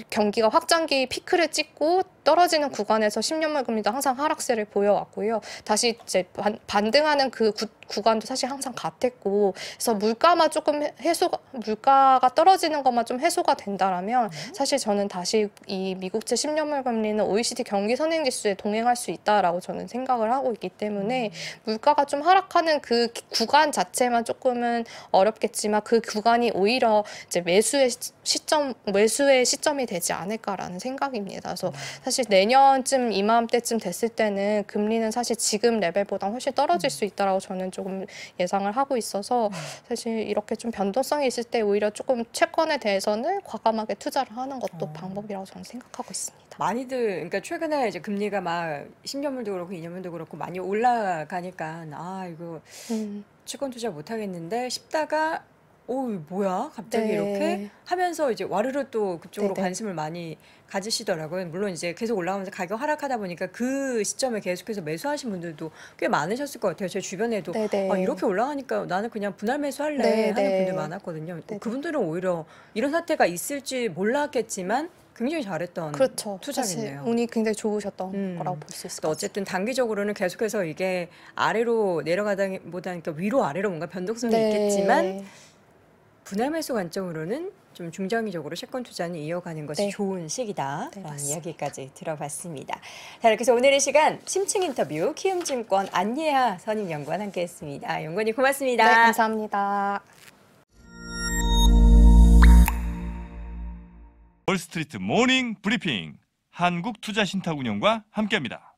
경기가 확장기 피크를 찍고 떨어지는 구간에서 10년물 금리도 항상 하락세를 보여왔고요. 다시 이제 반, 반등하는 그 구, 구간도 사실 항상 같았고, 그래서 물가만 조금 해소 물가가 떨어지는 것만 좀 해소가 된다라면 네. 사실 저는 다시 이 미국채 10년물 금리는 OECD 경기 선행 지수에 동행할 수 있다라고 저는 생각을 하고 있기 때문에 음. 물가가 좀 하락하는 그 구간 자체만 조금은 어렵겠지만 그 구간이 오히려 이제 매수의 시점 매수의 시점이 되지 않을까라는 생각입니다. 그래서 음. 사실 내년쯤 이맘때쯤 됐을 때는 금리는 사실 지금 레벨보다 훨씬 떨어질 음. 수 있다라고 저는 조금 예상을 하고 있어서 음. 사실 이렇게 좀 변동성이 있을 때 오히려 조금 채권에 대해서는 과감하게 투자를 하는 것도 어. 방법이라고 저는 생각하고 있습니다. 많이들 그러니까 최근에 이제 금리가 막 10년물도 그렇고 2년물도 그렇고 많이 올라가니까 아 이거 음. 채권 투자 못 하겠는데 싶다가 오 뭐야 갑자기 네. 이렇게 하면서 이제 와르르 또 그쪽으로 네네. 관심을 많이 가지시더라고요. 물론 이제 계속 올라오면서 가격 하락하다 보니까 그 시점에 계속해서 매수하신 분들도 꽤 많으셨을 것 같아요. 제 주변에도 아, 이렇게 올라가니까 나는 그냥 분할 매수할래 네네. 하는 분들 많았거든요. 어, 그분들은 오히려 이런 사태가 있을지 몰랐겠지만 굉장히 잘했던 그렇죠. 투자겠네요. 운이 굉장히 좋으셨던 음. 거라고 볼 수 있을 것 같아요. 어쨌든 단기적으로는 계속해서 이게 아래로 내려가다 보다 니까 위로 아래로 뭔가 변동성이 네. 있겠지만 분할매수 관점으로는 좀 중장기적으로 채권 투자는 이어가는 것이 네. 좋은 시기다라는 네, 이야기까지 들어봤습니다. 자 이렇게 해서 오늘의 시간 심층 인터뷰 키움증권 안예하 선임 연구원 함께했습니다. 연구원님 고맙습니다. 네, 감사합니다. 월스트리트 모닝 브리핑 한국투자신탁운영과 함께합니다.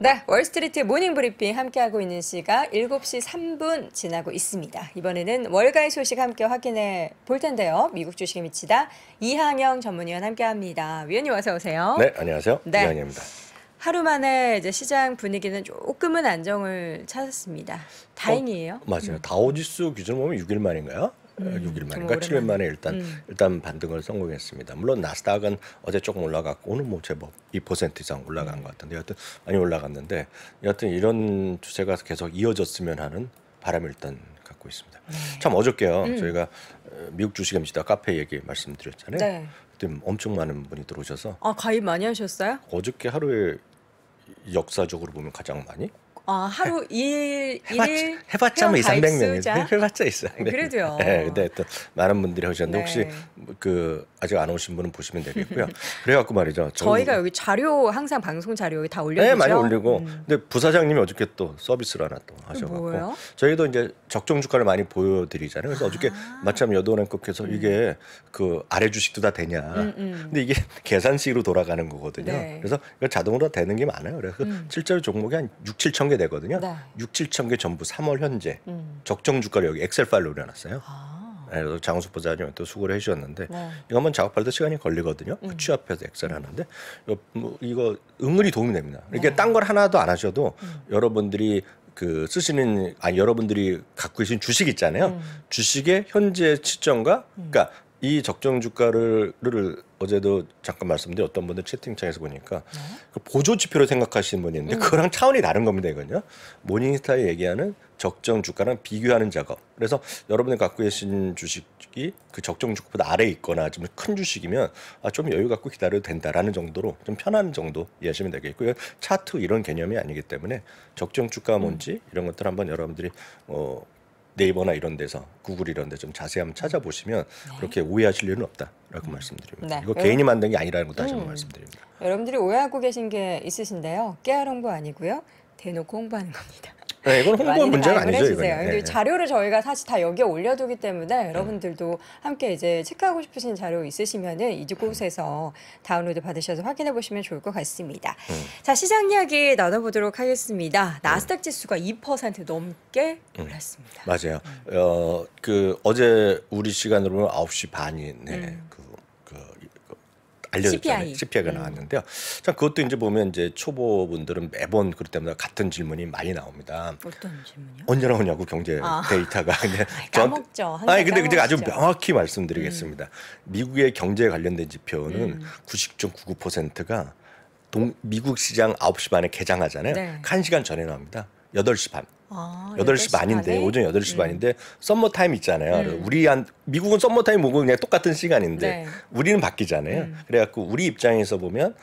네, 월스트리트 모닝 브리핑 함께하고 있는 시각 7시 3분 지나고 있습니다. 이번에는 월가의 소식 함께 확인해 볼 텐데요. 미국 주식에 미치다 이항영 전문위원 함께합니다. 위원님 어서 오세요. 네, 안녕하세요. 네. 이항영입니다. 하루 만에 이제 시장 분위기는 조금은 안정을 찾았습니다. 어, 다행이에요. 어, 맞아요. 음. 다오지수 기준 보면 6일 만인가요? 음, 6일 만인가 7일 만에 일단 음. 일단 반등을 성공했습니다. 물론 나스닥은 어제 조금 올라갔고 오늘 뭐 제법 2% 이상 올라간 음. 것 같은데 여튼 많이 올라갔는데 여튼 이런 추세가 계속 이어졌으면 하는 바람을 일단 갖고 있습니다. 네. 참 어저께요 음. 저희가 어, 미국 주식엠시다 카페 얘기 말씀드렸잖아요. 네. 그때 엄청 많은 분이 들어오셔서 아 가입 많이 하셨어요? 어저께 하루에 역사적으로 보면 가장 많이 아, 하루 네. 일, 일일 해봤자 뭐 2, 300명이죠. 해봤자 있어요. 어, 네. 그래도요. 네, 근데 또 많은 분들이 하셨는데 네. 혹시 그 아직 안 오신 분은 보시면 되겠고요. <laughs> 그래갖고 말이죠. 저희가 여기 자료 항상 방송 자료 다 올려요. 네, 많이 올리고. 음. 근데 부사장님이 어저께 또 서비스를 하나 또 하셔갖고 뭐요 저희도 이제 적정 주가를 많이 보여드리잖아요. 그래서 어저께 아. 마침 여도은행께서 음. 이게 그 아래 주식도 다 되냐. 음, 음. 근데 이게 <laughs> 계산식으로 돌아가는 거거든요. 네. 그래서 이거 자동으로 되는 게 많아요. 그래서 음. 실제로 종목이 한 6, 7천 개 되거든요. 네. 6, 7천 개 전부 3월 현재 음. 적정 주가를 여기 엑셀 파일로 올려놨어요. 아. 네, 그래서 장수 보자님이 또 수고를 해주셨는데 네. 이거 한번 작업할 때 시간이 걸리거든요. 음. 그 취합해서 엑셀 음. 하는데 이거, 뭐, 이거 은근히 도움이 됩니다. 이게 렇 네. 딴걸 하나도 안 하셔도 음. 여러분들이 그 쓰시는 아니 여러분들이 갖고 계신 주식 있잖아요. 음. 주식의 현재 시점과 음. 그러니까 이 적정 주가를 어제도 잠깐 말씀드렸던 분들 채팅창에서 보니까 네? 그 보조 지표로 생각하시는 분이 있는데 음. 그거랑 차원이 다른 겁니다 이건요. 모닝스타에 얘기하는 적정 주가랑 비교하는 작업. 그래서 여러분이 갖고 계신 주식이 그 적정 주가보다 아래에 있거나 좀 큰 주식이면 아, 좀 여유 갖고 기다려도 된다라는 정도로 좀 편한 정도 이해하시면 되겠고요. 차트 이런 개념이 아니기 때문에 적정 주가 뭔지 음. 이런 것들 한번 여러분들이 어, 네이버나 이런 데서 구글 이런 데 좀 자세히 한번 찾아보시면 네. 그렇게 오해하실 일은 없다라고 음. 말씀드립니다. 네. 이거 개인이 음. 만든 게 아니라는 것도 다시 한번 음. 말씀드립니다. 여러분들이 오해하고 계신 게 있으신데요. 깨알 홍보 아니고요. 대놓고 홍보하는 겁니다. 네, 이건 홍보 문제가 아니죠. 세요 이거 네. 자료를 저희가 사실 다 여기에 올려두기 때문에 네. 여러분들도 함께 이제 체크하고 싶으신 자료 있으시면은 이곳에서 다운로드 받으셔서 확인해 보시면 좋을 것 같습니다. 음. 자 시장 이야기 나눠보도록 하겠습니다. 음. 나스닥 지수가 2% 넘게 음. 올랐습니다. 맞아요. 음. 어, 그 어제 우리 시간으로 는면 9시 반이네. 음. 알려졌잖아요. CPI. CPI가 음. 나왔는데요. 자 그것도 이제 보면 이제 초보분들은 매번 그렇 때마다 같은 질문이 많이 나옵니다. 어떤 질문이요? 언제 나오냐고 경제 아. 데이터가. <laughs> 네. 근데 까먹죠. 아니 근데 까먹 아주 명확히 말씀드리겠습니다. 음. 미국의 경제에 관련된 지표는 음. 90.99%가 동, 미국 시장 9시 반에 개장하잖아요. 네. 1시간 전에 나옵니다. 8시 반. 아, 8시, 반인데 오전 8시 음. 반인데 썸머 타임 있잖아요. 음. 우리 한 미국은 썸머 타임 오고 그냥 똑같은 시간인데 네. 우리는 바뀌잖아요. 음. 그래 갖고 우리 입장에서 보면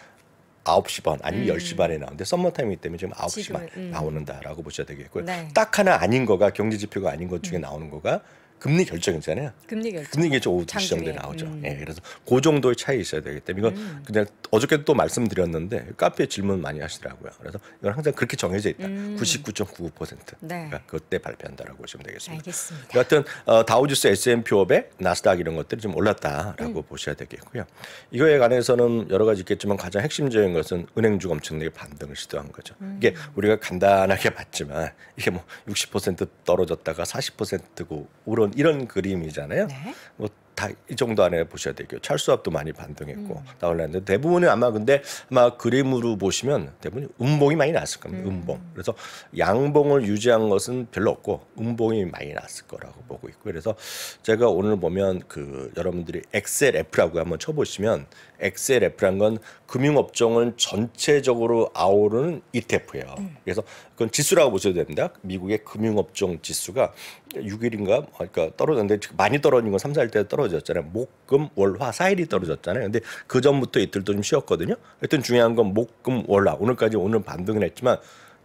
9시 반 아니면 음. 10시 반에 나오는데 썸머 타임이기 때문에 지금 9시 지금, 반 음. 나오는다라고 보셔야 되겠고요. 네. 딱 하나 아닌 거가 경제 지표가 아닌 것 중에 음. 나오는 거가 금리 결정이잖아요. 금리 결정. 금리 결정 오후 시 정도에 나오죠. 음. 예, 그래서 그 정도의 차이 있어야 되기 때문에 이건 음. 그냥 어저께도 또 말씀드렸는데 카페에 질문 많이 하시더라고요. 그래서 이건 항상 그렇게 정해져 있다. 음. 99.99% 네. 그러니까 그때 발표한다라고 보시면 되겠습니다. 알겠습니다. 여하튼 어, 다우지수 S&P 500, 나스닥 이런 것들이 좀 올랐다라고 음. 보셔야 되겠고요. 이거에 관해서는 여러 가지 있겠지만 가장 핵심적인 것은 은행주가 엄청나게 반등을 시도한 거죠. 음. 이게 우리가 간단하게 봤지만 이게 뭐60% 떨어졌다가 40%고 오른 이런 그림이잖아요. 네. 뭐 다 이 정도 안에 보셔야 되고요. 찰수압도 많이 반등했고 음. 나올랐는데 대부분은 아마 근데 아마 그림으로 보시면 대부분 음봉이 많이 났을 겁니다. 음. 봉 그래서 양봉을 유지한 것은 별로 없고 음봉이 많이 났을 거라고 보고 있고 그래서 제가 오늘 보면 그 여러분들이 엑셀 F라고 한번 쳐보시면 XLF란 건 금융업종을 전체적으로 아우르는 ETF예요. 음. 그래서 그건 지수라고 보셔도 됩니다. 미국의 금융업종 지수가 6일인가 어, 그러니까 떨어졌는데 많이 떨어진 건 3, 4일 때 떨어졌잖아요. 목, 금, 월, 화 4일이 떨어졌잖아요. 근데 그 전부터 이틀도 좀 쉬었거든요. 하여튼 중요한 건 목, 금, 월, 화 오늘까지 오늘 반등을 했지만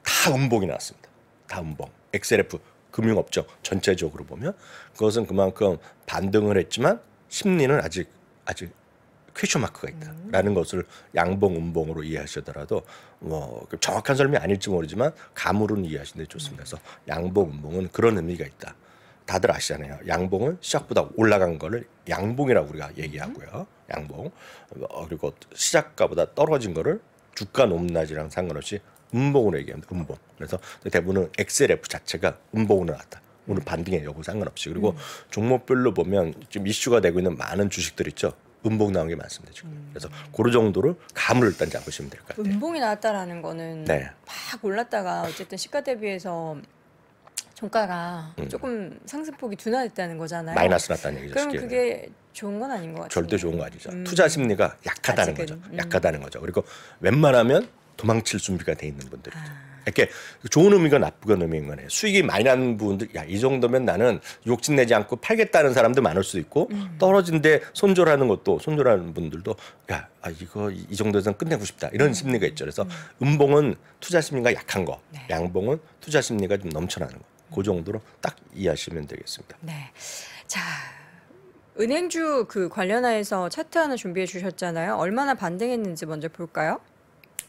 다 음봉이 나왔습니다. 다 음봉. XLF 금융업종 전체적으로 보면 그것은 그만큼 반등을 했지만 심리는 아직 아직 퀘션 마크가 있다라는 음. 것을 양봉 음봉으로 이해하시더라도 뭐 그 정확한 설명이 아닐지 모르지만 감으로는 이해하시는 데 좋습니다. 그래서 음. 양봉 음봉은 그런 의미가 있다. 다들 아시잖아요. 양봉은 시작보다 올라간 거를 양봉이라고 우리가 음. 얘기하고요. 양봉 어, 그리고 시작가보다 떨어진 거를 주가 높낮이랑 상관없이 음봉으로 얘기합니다. 음봉. 그래서 대부분은 엑셀F 자체가 음봉으로 나왔다. 오늘 음. 반등의 여부 상관없이 그리고 종목별로 보면 지금 이슈가 되고 있는 많은 주식들 있죠. 음봉 나온 게 많습니다 지금. 음. 그래서 고런 정도로 감을 일단 잡으시면 될 것 같아요. 음봉이 나왔다라는 거는 네. 막 올랐다가 어쨌든 시가 대비해서 종가가 음. 조금 상승폭이 둔화됐다는 거잖아요. 마이너스 났다는 얘기죠. 그럼 쉽게. 그게 좋은 건 아닌 것 같아요. 절대 좋은 거 아니죠. 음. 투자 심리가 약하다는 아직은. 거죠. 음. 약하다는 거죠. 그리고 웬만하면 도망칠 준비가 돼 있는 분들이죠. 아. 이렇게 좋은 의미가 나쁘건 의미인 거네. 수익이 많이 나는 부분들, 야, 이 정도면 나는 욕진 내지 않고 팔겠다는 사람도 많을 수도 있고, 음. 떨어진데 손절하는 것도, 손절하는 분들도, 야, 아, 이거 이정도에서 끝내고 싶다. 이런 음. 심리가 있죠. 그래서 음. 음봉은 투자 심리가 약한 거, 네. 양봉은 투자 심리가 좀 넘쳐나는 거. 그 음. 정도로 딱 이해하시면 되겠습니다. 네. 자. 은행주 그 관련하여서 차트 하나 준비해 주셨잖아요. 얼마나 반등했는지 먼저 볼까요?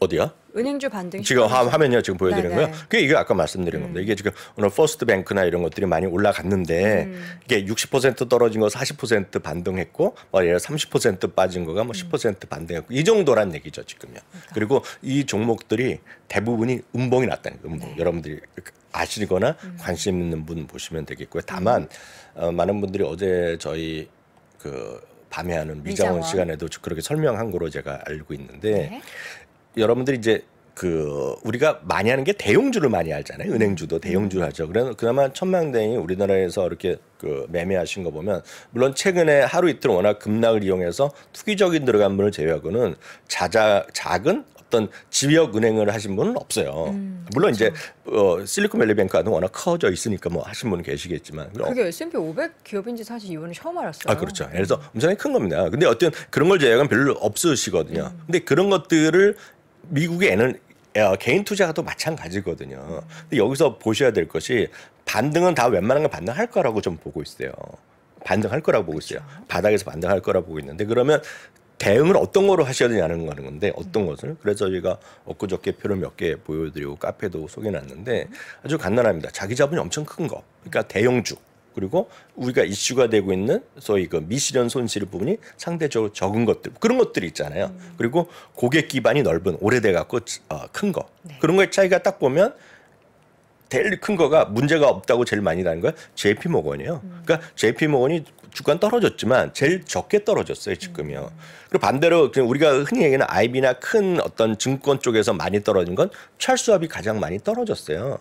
어디야? 은행주 반등 지금 화, 화면요 지금 보여드리는 네, 거요. 네. 그게 이게 아까 말씀드린 음. 겁니다. 이게 지금 오늘 퍼스트뱅크나 이런 것들이 많이 올라갔는데 음. 이게 60% 떨어진 거 40% 반등했고 뭐 예를 30% 빠진 거가 뭐 10% 음. 반등했고 이 정도란 얘기죠 지금요. 그러니까. 그리고이 종목들이 대부분이 음봉이 났다는 거예요. 음봉. 네. 여러분들이 아시거나 음. 관심 있는 분 보시면 되겠고요. 음. 다만 어, 많은 분들이 어제 저희 그 밤에 하는 미장원, 미장원, 시간에도 그렇게 설명한 거로 제가 알고 있는데 네. 여러분들이 이제 그 우리가 많이 하는 게 대형주를 많이 알잖아요. 은행주도 대형주를 하죠. 그래서 그나마 천명대행이 우리나라에서 이렇게 그 매매하신 거 보면 물론 최근에 하루 이틀 워낙 급락을 이용해서 투기적인 들어간 분을 제외하고는 자자 작은 어떤 지역 은행을 하신 분은 없어요. 음, 물론 그렇죠. 이제 어, 실리콘밸리뱅크는 워낙 커져 있으니까 뭐 하신 분 계시겠지만 그게 어. S&P 500 기업인지 사실 이분에 처음 알았어요. 아 그렇죠. 그래서 엄청나게 큰 겁니다. 근데 어떤 그런 걸 제외하면 별로 없으시거든요. 음. 근데 그런 것들을 미국의 애는 어, 개인 투자가도 마찬가지거든요. 근데 여기서 보셔야 될 것이 반등은 다 웬만한 건 반등할 거라고 좀 보고 있어요. 반등할 거라고 보고 있어요. 그렇죠. 바닥에서 반등할 거라고 보고 있는데 그러면 대응을 어떤 거로 하셔야 되냐는 거는 건데 음. 어떤 것을 그래서 저희가 엊그저께 표를 몇 개 보여드리고 카페도 소개놨는데 해 아주 간단합니다. 자기 자본이 엄청 큰 거. 그러니까 대형주. 그리고 우리가 이슈가 되고 있는 소위 그 미실현 손실 부분이 상대적으로 적은 것들 그런 것들이 있잖아요. 음. 그리고 고객 기반이 넓은 오래돼 갖고 어, 큰 거. 네. 그런 거의 차이가 딱 보면 제일 큰 거가 문제가 없다고 제일 많이 나는 건야 JP 모건이에요. 음. 그러니까 JP 모건이 주간 가 떨어졌지만 제일 적게 떨어졌어요, 지금요. 음. 그리고 반대로 그냥 우리가 흔히 얘기하는 IB나 큰 어떤 증권 쪽에서 많이 떨어진 건철수압이 가장 많이 떨어졌어요.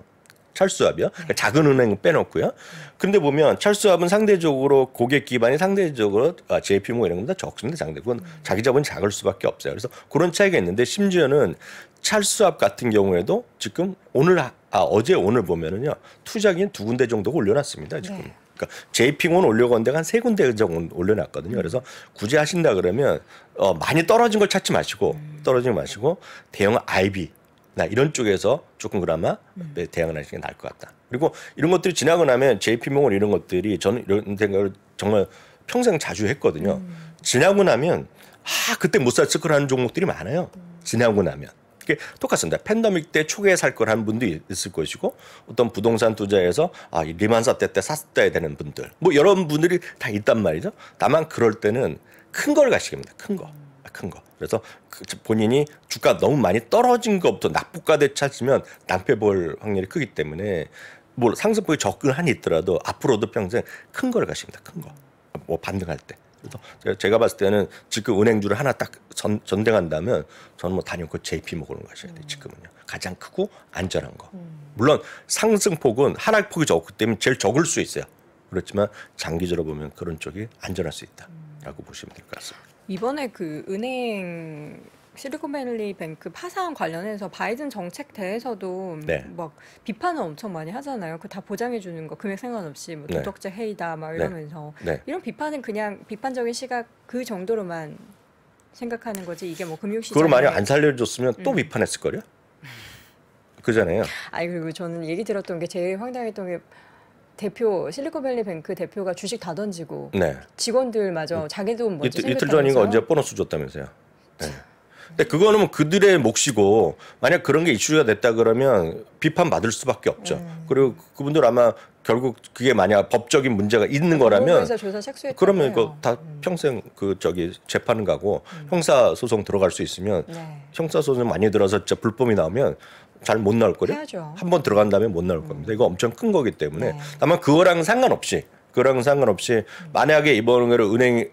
철수압이요. 그러니까 작은 은행 빼놓고요. 근데 보면 철수압은 상대적으로 고객 기반이 상대적으로 JP 아, 모 이런 것보다 적습니다. 상대 그건 자기 자본 이 작을 수밖에 없어요. 그래서 그런 차이가 있는데 심지어는 철수압 같은 경우에도 지금 오늘 아 어제 오늘 보면은요 투자기인 두 군데 정도 올려놨습니다. 지금. 네. 그러니까 JP는 올려건데 고한세 군데 정도 올려놨거든요. 그래서 굳이 하신다 그러면 어, 많이 떨어진 걸 찾지 마시고 떨어지지 마시고 대형 IB 나 이런 쪽에서 조금 그나마 음. 대응을 하시는 게 나을 것 같다. 그리고 이런 것들이 지나고 나면 JP모건 이런 것들이 저는 이런 생각을 정말 평생 자주 했거든요. 음. 지나고 나면 아 그때 못 샀을 거라는 종목들이 많아요. 음. 지나고 나면 그게 똑같습니다. 팬데믹 때 초기에 살 거라는 분도 있을 것이고 어떤 부동산 투자에서 아 리만 사때 때 샀어야 되는 분들 뭐 여러 분들이 다 있단 말이죠. 다만 그럴 때는 큰 걸 가시게 됩니다. 큰 거. 큰 거. 그래서 그 본인이 주가 너무 많이 떨어진 것부터 낙폭가 대찾으면 낭패볼 확률이 크기 때문에 뭐 상승폭이 적근 한이 있더라도 앞으로도 평생 큰 거를 가십니다. 큰 거. 뭐 반등할 때. 그래서 제가 봤을 때는 지금 은행주를 하나 딱 전, 전등한다면 저는 뭐 단연코 JP 먹으러 가셔야 돼요. 음. 지금은요. 가장 크고 안전한 거. 음. 물론 상승폭은 하락폭이 적기 때문에 제일 적을 수 있어요. 그렇지만 장기적으로 보면 그런 쪽이 안전할 수 있다라고 음. 보시면 될 것 같습니다. 이번에 그 은행 실리콘밸리 뱅크 파산 관련해서 바이든 정책 대해서도 네. 막 비판을 엄청 많이 하잖아요. 그 다 보장해 주는 거 금액 상관없이 뭐 도덕적 네. 해이다 막 네. 이러면서 네. 이런 비판은 그냥 비판적인 시각 그 정도로만 생각하는 거지 이게 뭐 금융 시장 그걸 만약 안 살려줬으면 음. 또 비판했을 걸요. 그잖아요. 아니 그리고 저는 얘기 들었던 게 제일 황당했던 게 대표 실리콘밸리 뱅크 대표가 주식 다 던지고 네. 직원들마저 자기도 뭐 이틀, 이틀 전인가 언제 보너스 줬다면서요. 네. 근데 그거는 뭐 그들의 몫이고 만약 그런 게 이슈가 됐다 그러면 비판 받을 수밖에 없죠. 음. 그리고 그, 그분들 아마 결국 그게 만약 법적인 문제가 있는 거라면 그러면 이거 다 음. 평생 그 저기 재판 가고 음. 형사 소송 들어갈 수 있으면 네. 형사 소송 많이 들어서 진짜 불법이 나오면 잘못 나올 거죠. 한번 들어간 다음에 못 나올 겁니다. 음. 이거 엄청 큰 거기 때문에 네. 다만 그거랑 상관없이 그거랑 상관없이 만약에 이번에 은행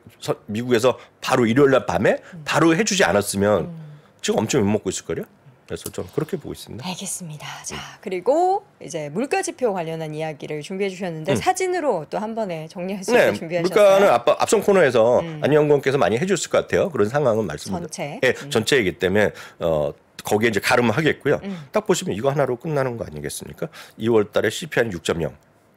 미국에서 바로 일요일 날 밤에 음. 바로 해주지 않았으면 음. 지금 엄청 욕먹고 있을 거요 그래서 좀 그렇게 보고 있습니다. 알겠습니다. 자 그리고 이제 물가 지표 관련한 이야기를 준비해 주셨는데 음. 사진으로 또 한 번에 정리해서 네, 준비하셨어요. 물가는 앞, 앞선 코너에서 음. 안영권께서 많이 해줬을 것 같아요. 그런 상황은 말씀 전체. 네, 전체이기 때문에 어, 거기에 이제 가름하겠고요. 음. 딱 보시면 이거 하나로 끝나는 거 아니겠습니까? 2월 달에 CPI는 6.0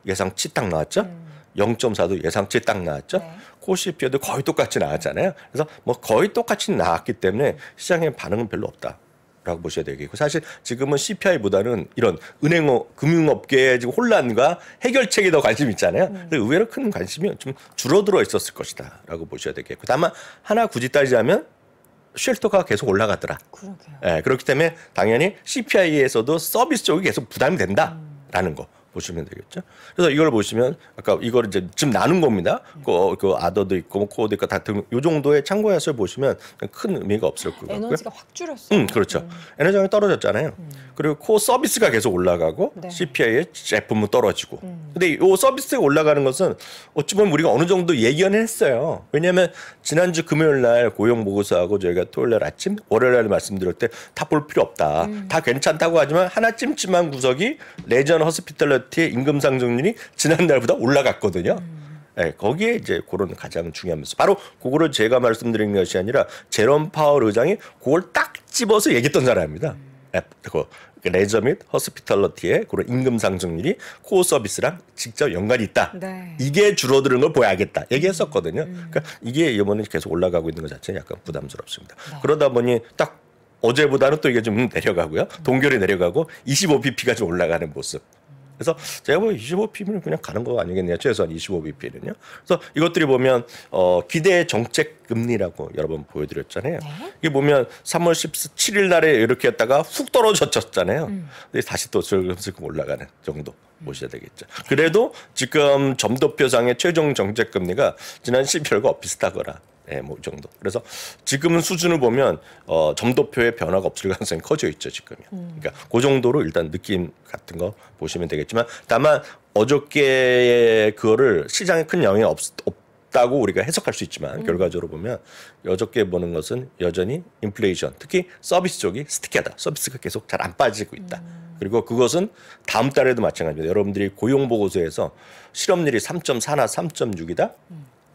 예상치 딱 나왔죠. 음. 0.4도 예상치 딱 나왔죠. 네. 코시피에도 거의 똑같이 나왔잖아요. 그래서 뭐 거의 똑같이 나왔기 때문에 시장의 반응은 별로 없다. 라고 보셔야 되겠고 사실 지금은 CPI보다는 이런 은행어 금융업계의 지금 혼란과 해결책이더 관심 있잖아요. 음. 의외로 큰 관심이 좀 줄어들어 있었을 것이다라고 보셔야 되겠고 다만 하나 굳이 따지자면 쉘터가 계속 올라가더라. 그러게요. 예, 그렇기 때문에 당연히 CPI에서도 서비스 쪽이 계속 부담이 된다라는 거. 보시면 되겠죠. 그래서 이걸 보시면 아까 이걸 이제 지금 나눈 겁니다. 네. 그, 그 아더도 있고 뭐 코어도 있고 다등 요 정도의 참고해서 보시면 큰 의미가 없을 것같고요 에너지가 확 줄었어요. 음, 그렇죠. 음. 에너지가 떨어졌잖아요. 음. 그리고 코어 서비스가 계속 올라가고 네. CPI의 제품은 떨어지고. 음. 근데 요 서비스가 올라가는 것은 어찌 보면 우리가 어느 정도 예견했어요. 을 왜냐하면 지난주 금요일 날 고용 보고서하고 저희가 토요일 날 아침, 월요일 날 말씀드릴 때 다 볼 필요 없다. 음. 다 괜찮다고 하지만 하나 찜찜한 구석이 레전 허스피탈러 아파트의 임금 상승률이 지난달보다 올라갔거든요. 음. 네, 거기에 이제 그런 가장 중요한면서 바로 그거를 제가 말씀드린 것이 아니라 제롬 파월 의장이 그걸 딱 집어서 얘기했던 사람입니다. 음. 예, 그 레저 및허스피털러티의 그런 임금 상승률이 코어 서비스랑 직접 연관이 있다. 네. 이게 줄어드는 걸보야겠다 얘기했었거든요. 음. 그러니까 이게 이번에 계속 올라가고 있는 것 자체는 약간 부담스럽습니다. 네. 그러다 보니 딱 어제보다는 또 이게 좀 내려가고요. 동결이 내려가고 25bp가 좀 올라가는 모습. 그래서 제가 보기 25bp는 그냥 가는 거 아니겠냐 최소한 25bp는요. 그래서 이것들이 보면 어, 기대 정책 금리라고 여러 번 보여드렸잖아요. 네? 이게 보면 3월 17일 날에 이렇게 했다가 훅 떨어졌잖아요. 음. 근데 다시 또 슬금슬금 올라가는 정도. 음. 보셔야 되겠죠. 그래도 지금 점도표상의 최종 정책 금리가 지난 12월과 비슷하거나 예, 네, 뭐 정도. 그래서 지금은 수준을 보면 어, 점도표의 변화가 없을 가능성이 커져 있죠 지금이. 음. 그러니까 그 정도로 일단 느낌 같은 거 보시면 되겠지만 다만 어저께의 그거를 시장에 큰 영향이 없, 없다고 우리가 해석할 수 있지만 음. 결과적으로 보면 어저께 보는 것은 여전히 인플레이션 특히 서비스 쪽이 스티키하다. 서비스가 계속 잘 안 빠지고 있다. 음. 그리고 그것은 다음 달에도 마찬가지입니다. 여러분들이 고용 보고서에서 실업률이 3.4나 3.6이다.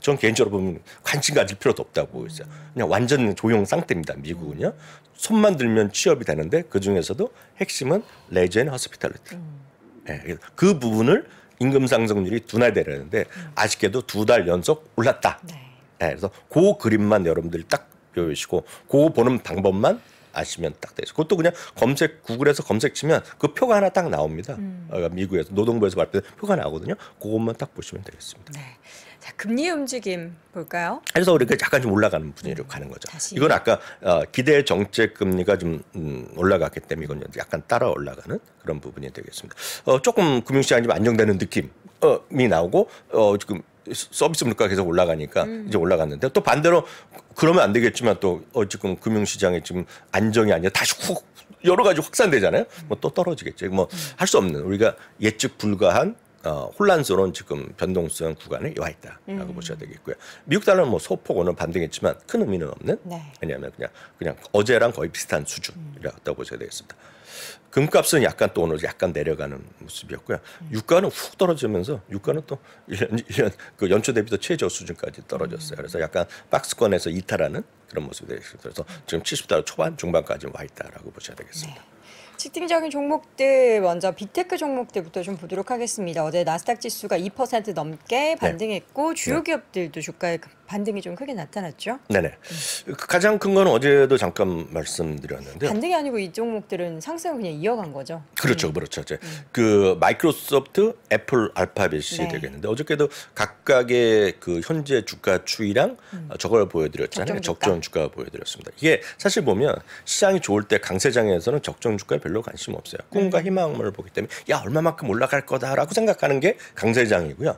전 개인적으로 보면 관심 가질 필요도 없다고 이제 그냥 완전 조용 상태입니다 미국은요 손만 들면 취업이 되는데 그 중에서도 핵심은 레저앤 허스피탈리티 음. 그 부분을 임금 상승률이 둔화되려는데 음. 아쉽게도 두 달 연속 올랐다 네. 네, 그래서 그 그림만 여러분들이 딱 배우시고 그 보는 방법만 아시면 딱 되죠. 그것도 그냥 검색 구글에서 검색 치면 그 표가 하나 딱 나옵니다. 음. 어, 미국에서 노동부에서 발표된 표가 나오거든요. 그것만 딱 보시면 되겠습니다. 네. 자, 금리 움직임 볼까요? 그래서 우리가 약간 좀 올라가는 분위기로 음, 가는 거죠. 다시. 이건 아까 어, 기대 정책 금리가 좀 음, 올라갔기 때문에 이건 약간 따라 올라가는 그런 부분이 되겠습니다. 어, 조금 금융시장이 좀 안정되는 느낌이 나오고 어, 지금 서비스 물가 계속 올라가니까 음. 이제 올라갔는데 또 반대로 그러면 안 되겠지만 또 어, 지금 금융시장이 지금 안정이 아니라 다시 훅 여러 가지 확산되잖아요. 뭐 또 떨어지겠죠. 뭐 할수 음. 없는 우리가 예측 불가한 어, 혼란스러운 지금 변동성 구간에 와 있다라고 음. 보셔야 되겠고요. 미국 달러는 뭐 소폭 은 반등했지만 큰 의미는 없는 네. 왜냐하면 그냥 그냥 어제랑 거의 비슷한 수준이라고 음. 보셔야 되겠습니다. 금값은 약간 또 오늘 약간 내려가는 모습이었고요. 음. 유가는 훅 떨어지면서 유가는 또 1년, 1년 그 연초 대비도 최저 수준까지 떨어졌어요. 음. 그래서 약간 박스권에서 이탈하는 그런 모습이 되겠습니다. 그래서 지금 70달러 초반 중반까지 와 있다라고 보셔야 되겠습니다. 네. 특징적인 종목들 먼저 빅테크 종목들부터 좀 보도록 하겠습니다. 어제 나스닥 지수가 2% 넘게 네. 반등했고 네. 주요 기업들도 주가에 반등이 좀 크게 나타났죠. 네네. 음. 가장 큰 거는 어제도 잠깐 말씀드렸는데 반등이 아니고 이 종목들은 상승을 그냥 이어간 거죠. 그렇죠, 음. 그렇죠. 음. 그 마이크로소프트, 애플, 알파벳이 네. 되겠는데 어저께도 각각의 그 현재 주가 추이랑 음. 저걸 보여드렸잖아요. 적정 주가 보여드렸습니다. 이게 사실 보면 시장이 좋을 때 강세장에서는 적정 주가에 별로 관심 없어요. 꿈과 음. 희망을 보기 때문에 야 얼마만큼 올라갈 거다라고 생각하는 게 강세장이고요.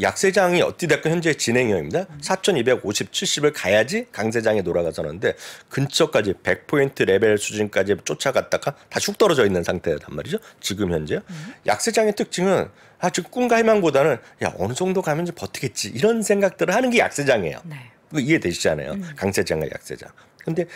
약세장이 어찌됐건 현재 진행형입니다. 4. 음. 4,250, 70을 가야지 강세장에 돌아가서는데 근처까지 100포인트 레벨 수준까지 쫓아갔다가 다시 훅 떨어져 있는 상태란 말이죠. 지금 현재. 음. 약세장의 특징은 아, 지금 꿈과 희망보다는 야, 어느 정도 가면 이제 버티겠지. 이런 생각들을 하는 게 약세장이에요. 네. 그 이해되시잖아요. 음. 강세장과 약세장. 근데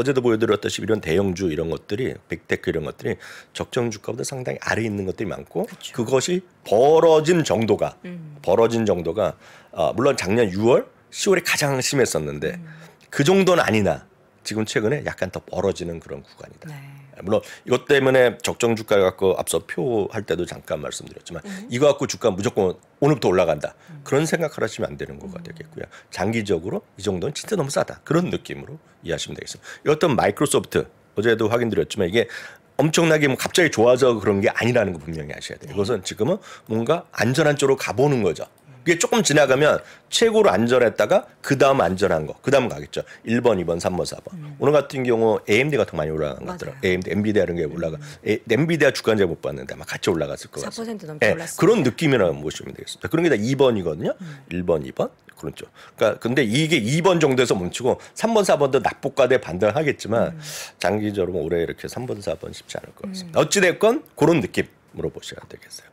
어제도 보여드렸듯이 이런 대형주 이런 것들이 빅테크 이런 것들이 적정 주가보다 상당히 아래 있는 것들이 많고 그렇 그것이 벌어진 정도가 음. 벌어진 정도가 어, 물론 작년 6월 10월에 가장 심했었는데 음. 그 정도는 아니나 지금 최근에 약간 더 벌어지는 그런 구간이다. 네. 물론 이것 때문에 적정 주가 갖고 앞서 표할 때도 잠깐 말씀드렸지만 음. 이거 갖고 주가 무조건 오늘부터 올라간다 음. 그런 생각을 하시면 안 되는 거가 되겠고요 음. 장기적으로 이 정도는 진짜 너무 싸다 그런 느낌으로 이해하시면 되겠습니다 어떤 마이크로소프트 어제도 확인드렸지만 이게 엄청나게 뭐 갑자기 좋아져 그런 게 아니라는 거 분명히 아셔야 돼요. 네. 이것은 지금은 뭔가 안전한 쪽으로 가보는 거죠. 그게 조금 지나가면 최고로 안전했다가 그 다음 안전한 거, 그 다음 가겠죠. 1번, 2번, 3번, 4번. 음. 오늘 같은 경우 AMD 가더 많이 올라간 것 같더라. 고요 AMD, 엔비디아 이런 게 올라가. 음. 에, 엔비디아 주간제 못 봤는데 아마 같이 올라갔을 것 같아요. 4% 넘게 네, 예, 올랐어요. 그런 느낌이라고 보시면 되겠습니다. 그런 게 다 2번이거든요. 음. 1번, 2번. 그런 쪽. 그러니까 근데 이게 2번 정도에서 멈추고 3번, 4번도 낙폭과대 반등하겠지만 음. 장기적으로 올해 이렇게 3번, 4번 쉽지 않을 것 같습니다. 음. 어찌됐건 그런 느낌. 물어보셔야 되겠어요.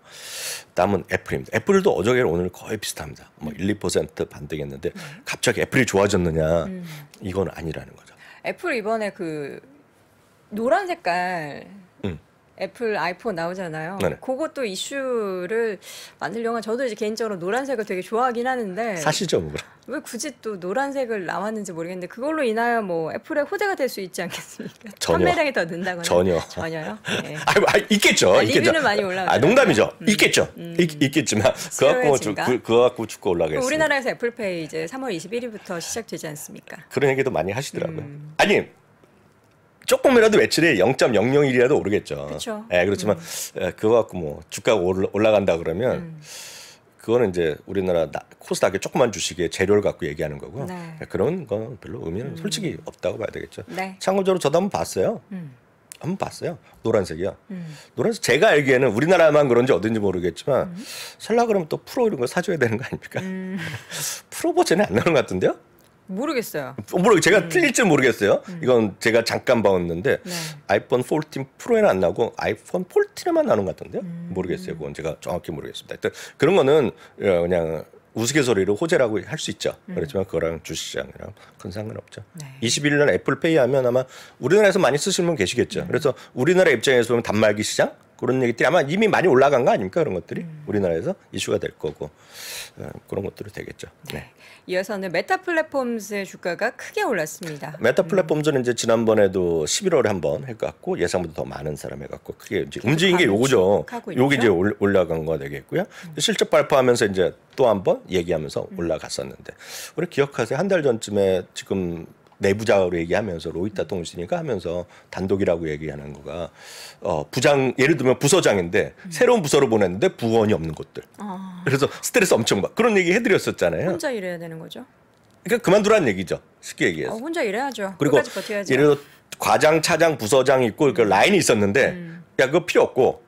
다음은 애플입니다. 애플도 어저께 오늘 거의 비슷합니다. 뭐 1, 2% 반등했는데 갑자기 애플이 좋아졌느냐 음. 이건 아니라는 거죠. 애플 이번에 그 노란 색깔 음. 애플 아이폰 나오잖아요. 네네. 네. 그것도 이슈를 만들려면 저도 이제 개인적으로 노란색을 되게 좋아하긴 하는데 사실죠, 뭐. 왜 굳이 또 노란색을 나왔는지 모르겠는데 그걸로 인하여 뭐 애플의 호재가 될 수 있지 않겠습니까? 전혀. 판매량이 더 는다거나 전혀 전혀요. 네. <laughs> 아, 있겠죠. 아, 있겠죠. 리뷰는 많이 올라가. 아, 농담이죠. 음. 있겠죠. 음. 있, 겠지만 그거 갖고 뭐 그, 갖고 죽고 올라가겠어요. 우리나라에서 애플페이 이제 3월 21일부터 시작되지 않습니까? 그런 얘기도 많이 하시더라고요. 음. 아니 조금이라도 매출이 0.001이라도 오르겠죠. 그렇죠. 예, 그렇지만 음. 예, 그거 갖고 뭐 주가가 올라간다 그러면 음. 그거는 이제 우리나라 코스닥에 조금만 주식의 재료를 갖고 얘기하는 거고요. 네. 예, 그런 건 별로 의미는 음. 솔직히 없다고 봐야 되겠죠. 네. 참고적으로 저도 한번 봤어요. 음. 한번 봤어요. 노란색이요. 음. 노란색 제가 알기에는 우리나라만 그런지 어딘지 모르겠지만 음. 살라 그러면 또 프로 이런 거 사줘야 되는 거 아닙니까? <laughs> 프로 버전이 안 나오는 것 같은데요? 모르겠어요. 어, 모르 제가 음. 틀릴지 모르겠어요. 음. 이건 제가 잠깐 봤는데 네. 아이폰 14 프로에는 안 나오고 아이폰 14에만 나오는 것 같던데요. 음. 모르겠어요. 그건 제가 정확히 모르겠습니다. 일단 그런 거는 어, 그냥 우스갯소리로 호재라고 할 수 있죠. 음. 그렇지만 그거랑 주식시장이랑 큰 상관없죠. 네. 21년 애플페이 하면 아마 우리나라에서 많이 쓰시는 분 계시겠죠. 네. 그래서 우리나라 입장에서 보면 단말기 시장 그런 얘기들이 아마 이미 많이 올라간 거 아닙니까 그런 것들이 음. 우리나라에서 이슈가 될 거고 어, 그런 것들이 되겠죠. 네. 네. 이어서는 메타 플랫폼즈의 주가가 크게 올랐습니다. 메타 음. 플랫폼즈는 이제 지난번에도 11월에 한번 해갖고 예상보다 더 많은 사람 해갖고 크게 움직인 게 요거죠. 요게 이제 올라간 거 되겠고요. 음. 실적 발표하면서 이제 또한번 얘기하면서 음. 올라갔었는데 우리 기억하세요 한 달 전쯤에 지금 내부자로 얘기하면서 로이타 통신이니까 하면서 단독이라고 얘기하는 거가 어 부장 예를 들면 부서장인데 음. 새로운 부서로 보냈는데 부원이 없는 것들 아. 그래서 스트레스 엄청 받 그런 얘기 해드렸었잖아요 혼자 일해야 되는 거죠 그러니까 그만두라는 얘기죠 쉽게 얘기해서 어, 혼자 일해야죠 그리고 예를 들어 과장 차장 부서장이 있고 그 라인이 있었는데 음. 야 그거 필요 없고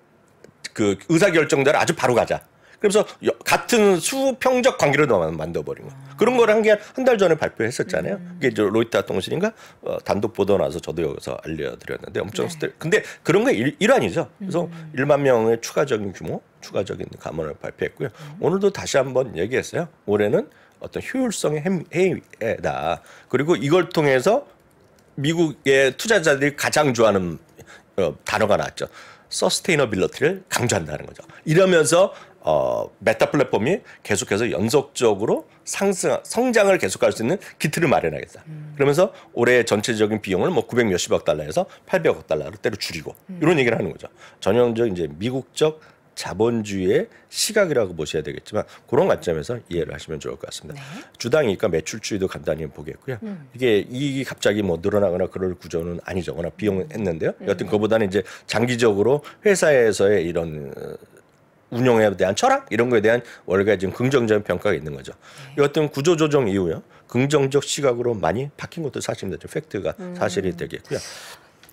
그 의사결정자를 아주 바로 가자 그래서 같은 수평적 관계로 만들어버린 거. 그런 걸한게한달 전에 발표했었잖아요. 음. 그게 로이터 통신인가 어, 단독 보도 나서 저도 여기서 알려드렸는데 엄청 네. 스트레... 근데 그런 게 일, 일환이죠. 그래서 음. 1만 명의 추가적인 규모, 추가적인 감원을 발표했고요. 음. 오늘도 다시 한 번 얘기했어요. 올해는 어떤 효율성의 해이다. 그리고 이걸 통해서 미국의 투자자들이 가장 좋아하는 어, 단어가 나왔죠. 서스테이너빌러티를 강조한다는 거죠. 이러면서 어, 메타 플랫폼이 계속해서 연속적으로 상승 성장을 계속할 수 있는 기틀을 마련하겠다. 음. 그러면서 올해 전체적인 비용을 뭐900 몇십억 달러에서 800억 달러로 때로 줄이고 음. 이런 얘기를 하는 거죠. 전형적 이제 미국적 자본주의의 시각이라고 보셔야 되겠지만 그런 관점에서 이해를 하시면 좋을 것 같습니다. 네. 주당이니까 매출 추이도 간단히 보겠고요. 음. 이게 이익이 갑자기 뭐 늘어나거나 그럴 구조는 아니죠. 워낙 비용은 했는데요. 음. 여튼 그보다는 이제 장기적으로 회사에서의 이런 운영에 대한 철학 이런 거에 대한 월가의 지금 긍정적인 평가가 있는 거죠. 네. 이것은 구조조정 이후요 긍정적 시각으로 많이 바뀐 것도 사실입니다. 팩트가 음. 사실이 되겠고요.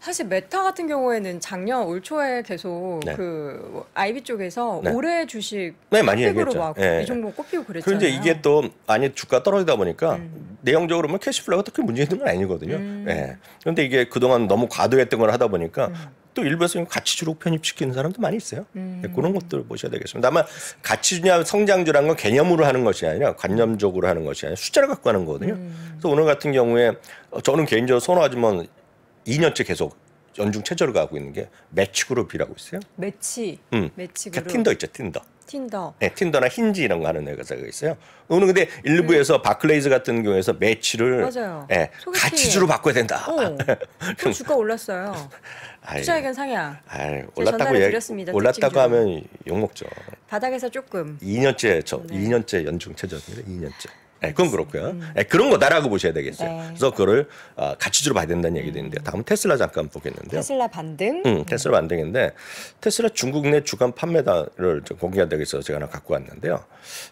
사실 메타 같은 경우에는 작년 올 초에 계속 네. 그 뭐 아이비 쪽에서 네. 올해 주식 네, 많이 얘기했죠. 막이 예. 정도 꼽히고 그랬잖아요. 그런데 이게 또 아니 주가 떨어지다 보니까 음. 내용적으로 보 캐시플라우가 특히 문제 있는 건 아니거든요. 음. 예. 그런데 이게 그동안 너무 과도했던 걸 하다 보니까 음. 또 일부에서 가치주로 편입시키는 사람도 많이 있어요. 예, 음. 네, 그런 것들 보셔야 되겠습니다. 다만 가치주냐 성장주라는건 개념으로 하는 것이 아니라 관념적으로 하는 것이 아니라 숫자를 갖고 하는 거거든요. 음. 그래서 오늘 같은 경우에 어, 저는 개인적으로 선호하지만 2년째 계속 연중 최저를 가고 있는 게 매치그룹이라고 있어요. 매치. 음. 매치그룹. 그러니까 틴더 있죠, 틴더. 틴더. 네, 틴더나 힌지 이런 거 하는 회사가 있어요. 오늘 근데 일부에서 네. 바클레이즈 같은 경우에서 매치를 맞아요. 예, 소개 가치주로 바꿔야 된다. 어, 그 <laughs> 주가 올랐어요. <laughs> 투자의견 상향. 아유, 올랐다고 얘기, 드습니다 올랐다고 하면 욕 먹죠. 바닥에서 조금. 2년째 저 네. 2년째 연중 최저입니다. 2년째. 네, 그건 그렇고요. 네, 그런 거다라고 보셔야 되겠어요. 네. 그래서 그거를 어, 가치주로 봐야 된다는 얘기 되는데 음. 다음 은 테슬라 잠깐 보겠는데요. 테슬라 반등. 음, 테슬라 반등인데 테슬라 중국 내 주간 판매단을 공개한 적이 있어서 제가 하나 갖고 왔는데요.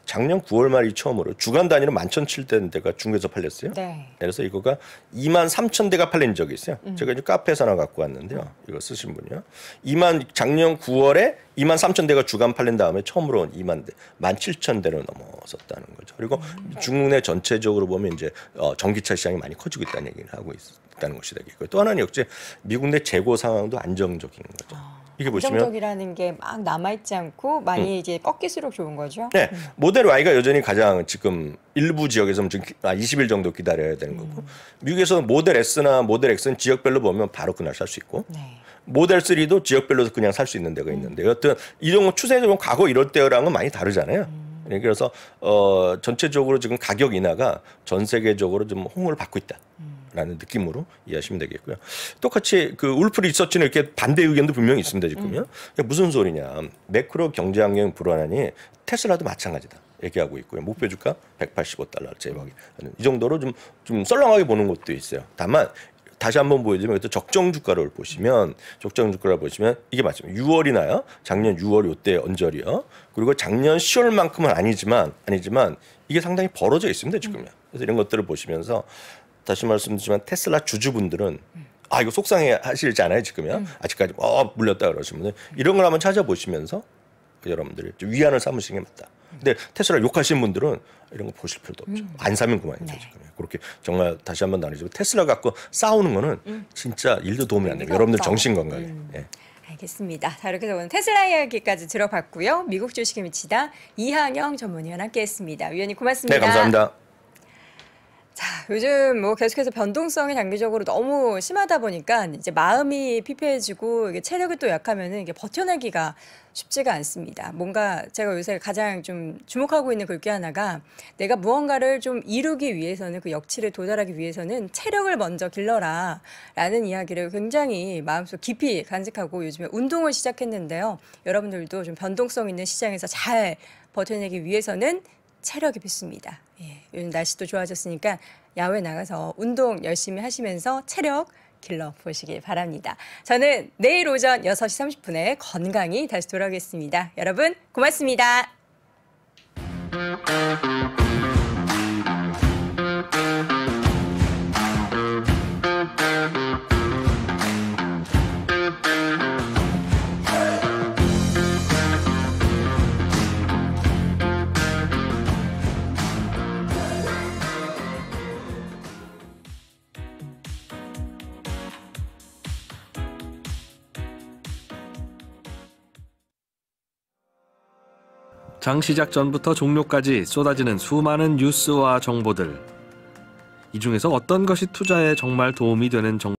작년 9월 말이 처음으로 주간 단위로 11,007대가 7 중국에서 팔렸어요. 네. 그래서 이거가 2 3 0 0 0 대가 팔린 적이 있어요. 음. 제가 이제 카페에서 하나 갖고 왔는데요. 이거 쓰신 분이요. 2만 작년 9월에 2만 3천 대가 주간 팔린 다음에 처음으로 2만 대, 1만 7천 대로 넘어섰다는 거죠. 그리고 중국 내 전체적으로 보면 이제 어, 전기차 시장이 많이 커지고 있다는 얘기를 하고 있다는 것이 되겠고요. 또 하나는 역시 미국 내 재고 상황도 안정적인 거죠. 아, 이게 보시면 안정적이라는 게 막 남아 있지 않고 많이 음. 이제 꺾일수록 좋은 거죠. 네, 음. 모델 Y가 여전히 가장 지금 일부 지역에서는 지금 아, 20일 정도 기다려야 되는 거고 음. 미국에서 는 모델 S나 모델 X는 지역별로 보면 바로 그날 살 수 있고. 네. 모델 3도 지역별로 그냥 살 수 있는 데가 있는데 음. 여튼 이런 추세적으로 과거 이럴 때랑은 많이 다르잖아요. 음. 예, 그래서 어 전체적으로 지금 가격 인하가 전 세계적으로 좀 홍보를 받고 있다. 라는 음. 느낌으로 이해하시면 되겠고요. 똑같이 그 울프 리서치는 이렇게 반대 의견도 분명히 있습니다. 지금요. 음. 무슨 소리냐. 매크로 경제 환경 불안하니 테슬라도 마찬가지다. 얘기하고 있고요. 목표 주가 1 8 5달러제외이이 정도로 좀, 좀 썰렁하게 보는 것도 있어요. 다만 다시 한번 보여드리면 또 적정 주가를 보시면 적정 주가를 보시면 이게 맞죠. 6월이나요? 작년 6월 요때 언저리요. 그리고 작년 10월만큼은 아니지만 아니지만 이게 상당히 벌어져 있습니다 지금요. 음. 그래서 이런 것들을 보시면서 다시 말씀드리지만 테슬라 주주분들은 아 이거 속상해 하실않아요 지금요. 음. 아직까지 뭐, 어 물렸다 그러시면 이런 걸 한번 찾아보시면서 그 여러분들이 위안을 삼으시는 게 맞다. 근데 테슬라 욕하신 분들은 이런 거 보실 필요도 없죠. 음. 안 사면 그만이죠. 네. 그렇게 정말 다시 한번 나누지만 테슬라 갖고 싸우는 거는 음. 진짜 일도 도움이 안 돼요. 여러분들 정신 건강에. 음. 예. 알겠습니다. 자, 이렇게 해서 오늘 테슬라 이야기까지 들어봤고요. 미국 주식에 미치다 이항영 전문위원 함께했습니다. 위원님 고맙습니다. 네, 감사합니다. 자, 요즘 뭐 계속해서 변동성이 장기적으로 너무 심하다 보니까 이제 마음이 피폐해지고 이게 체력이 또 약하면은 이게 버텨내기가 쉽지가 않습니다. 뭔가 제가 요새 가장 좀 주목하고 있는 글귀 하나가 내가 무언가를 좀 이루기 위해서는 그 역치를 도달하기 위해서는 체력을 먼저 길러라 라는 이야기를 굉장히 마음속 깊이 간직하고 요즘에 운동을 시작했는데요. 여러분들도 좀 변동성 있는 시장에서 잘 버텨내기 위해서는 체력이 필수입니다. 예, 요즘 날씨도 좋아졌으니까 야외 나가서 운동 열심히 하시면서 체력 길러 보시길 바랍니다. 저는 내일 오전 6시 30분에 건강히 다시 돌아오겠습니다. 여러분 고맙습니다. 장 시작 전부터 종료까지 쏟아지는 수많은 뉴스와 정보들. 이 중에서 어떤 것이 투자에 정말 도움이 되는 정보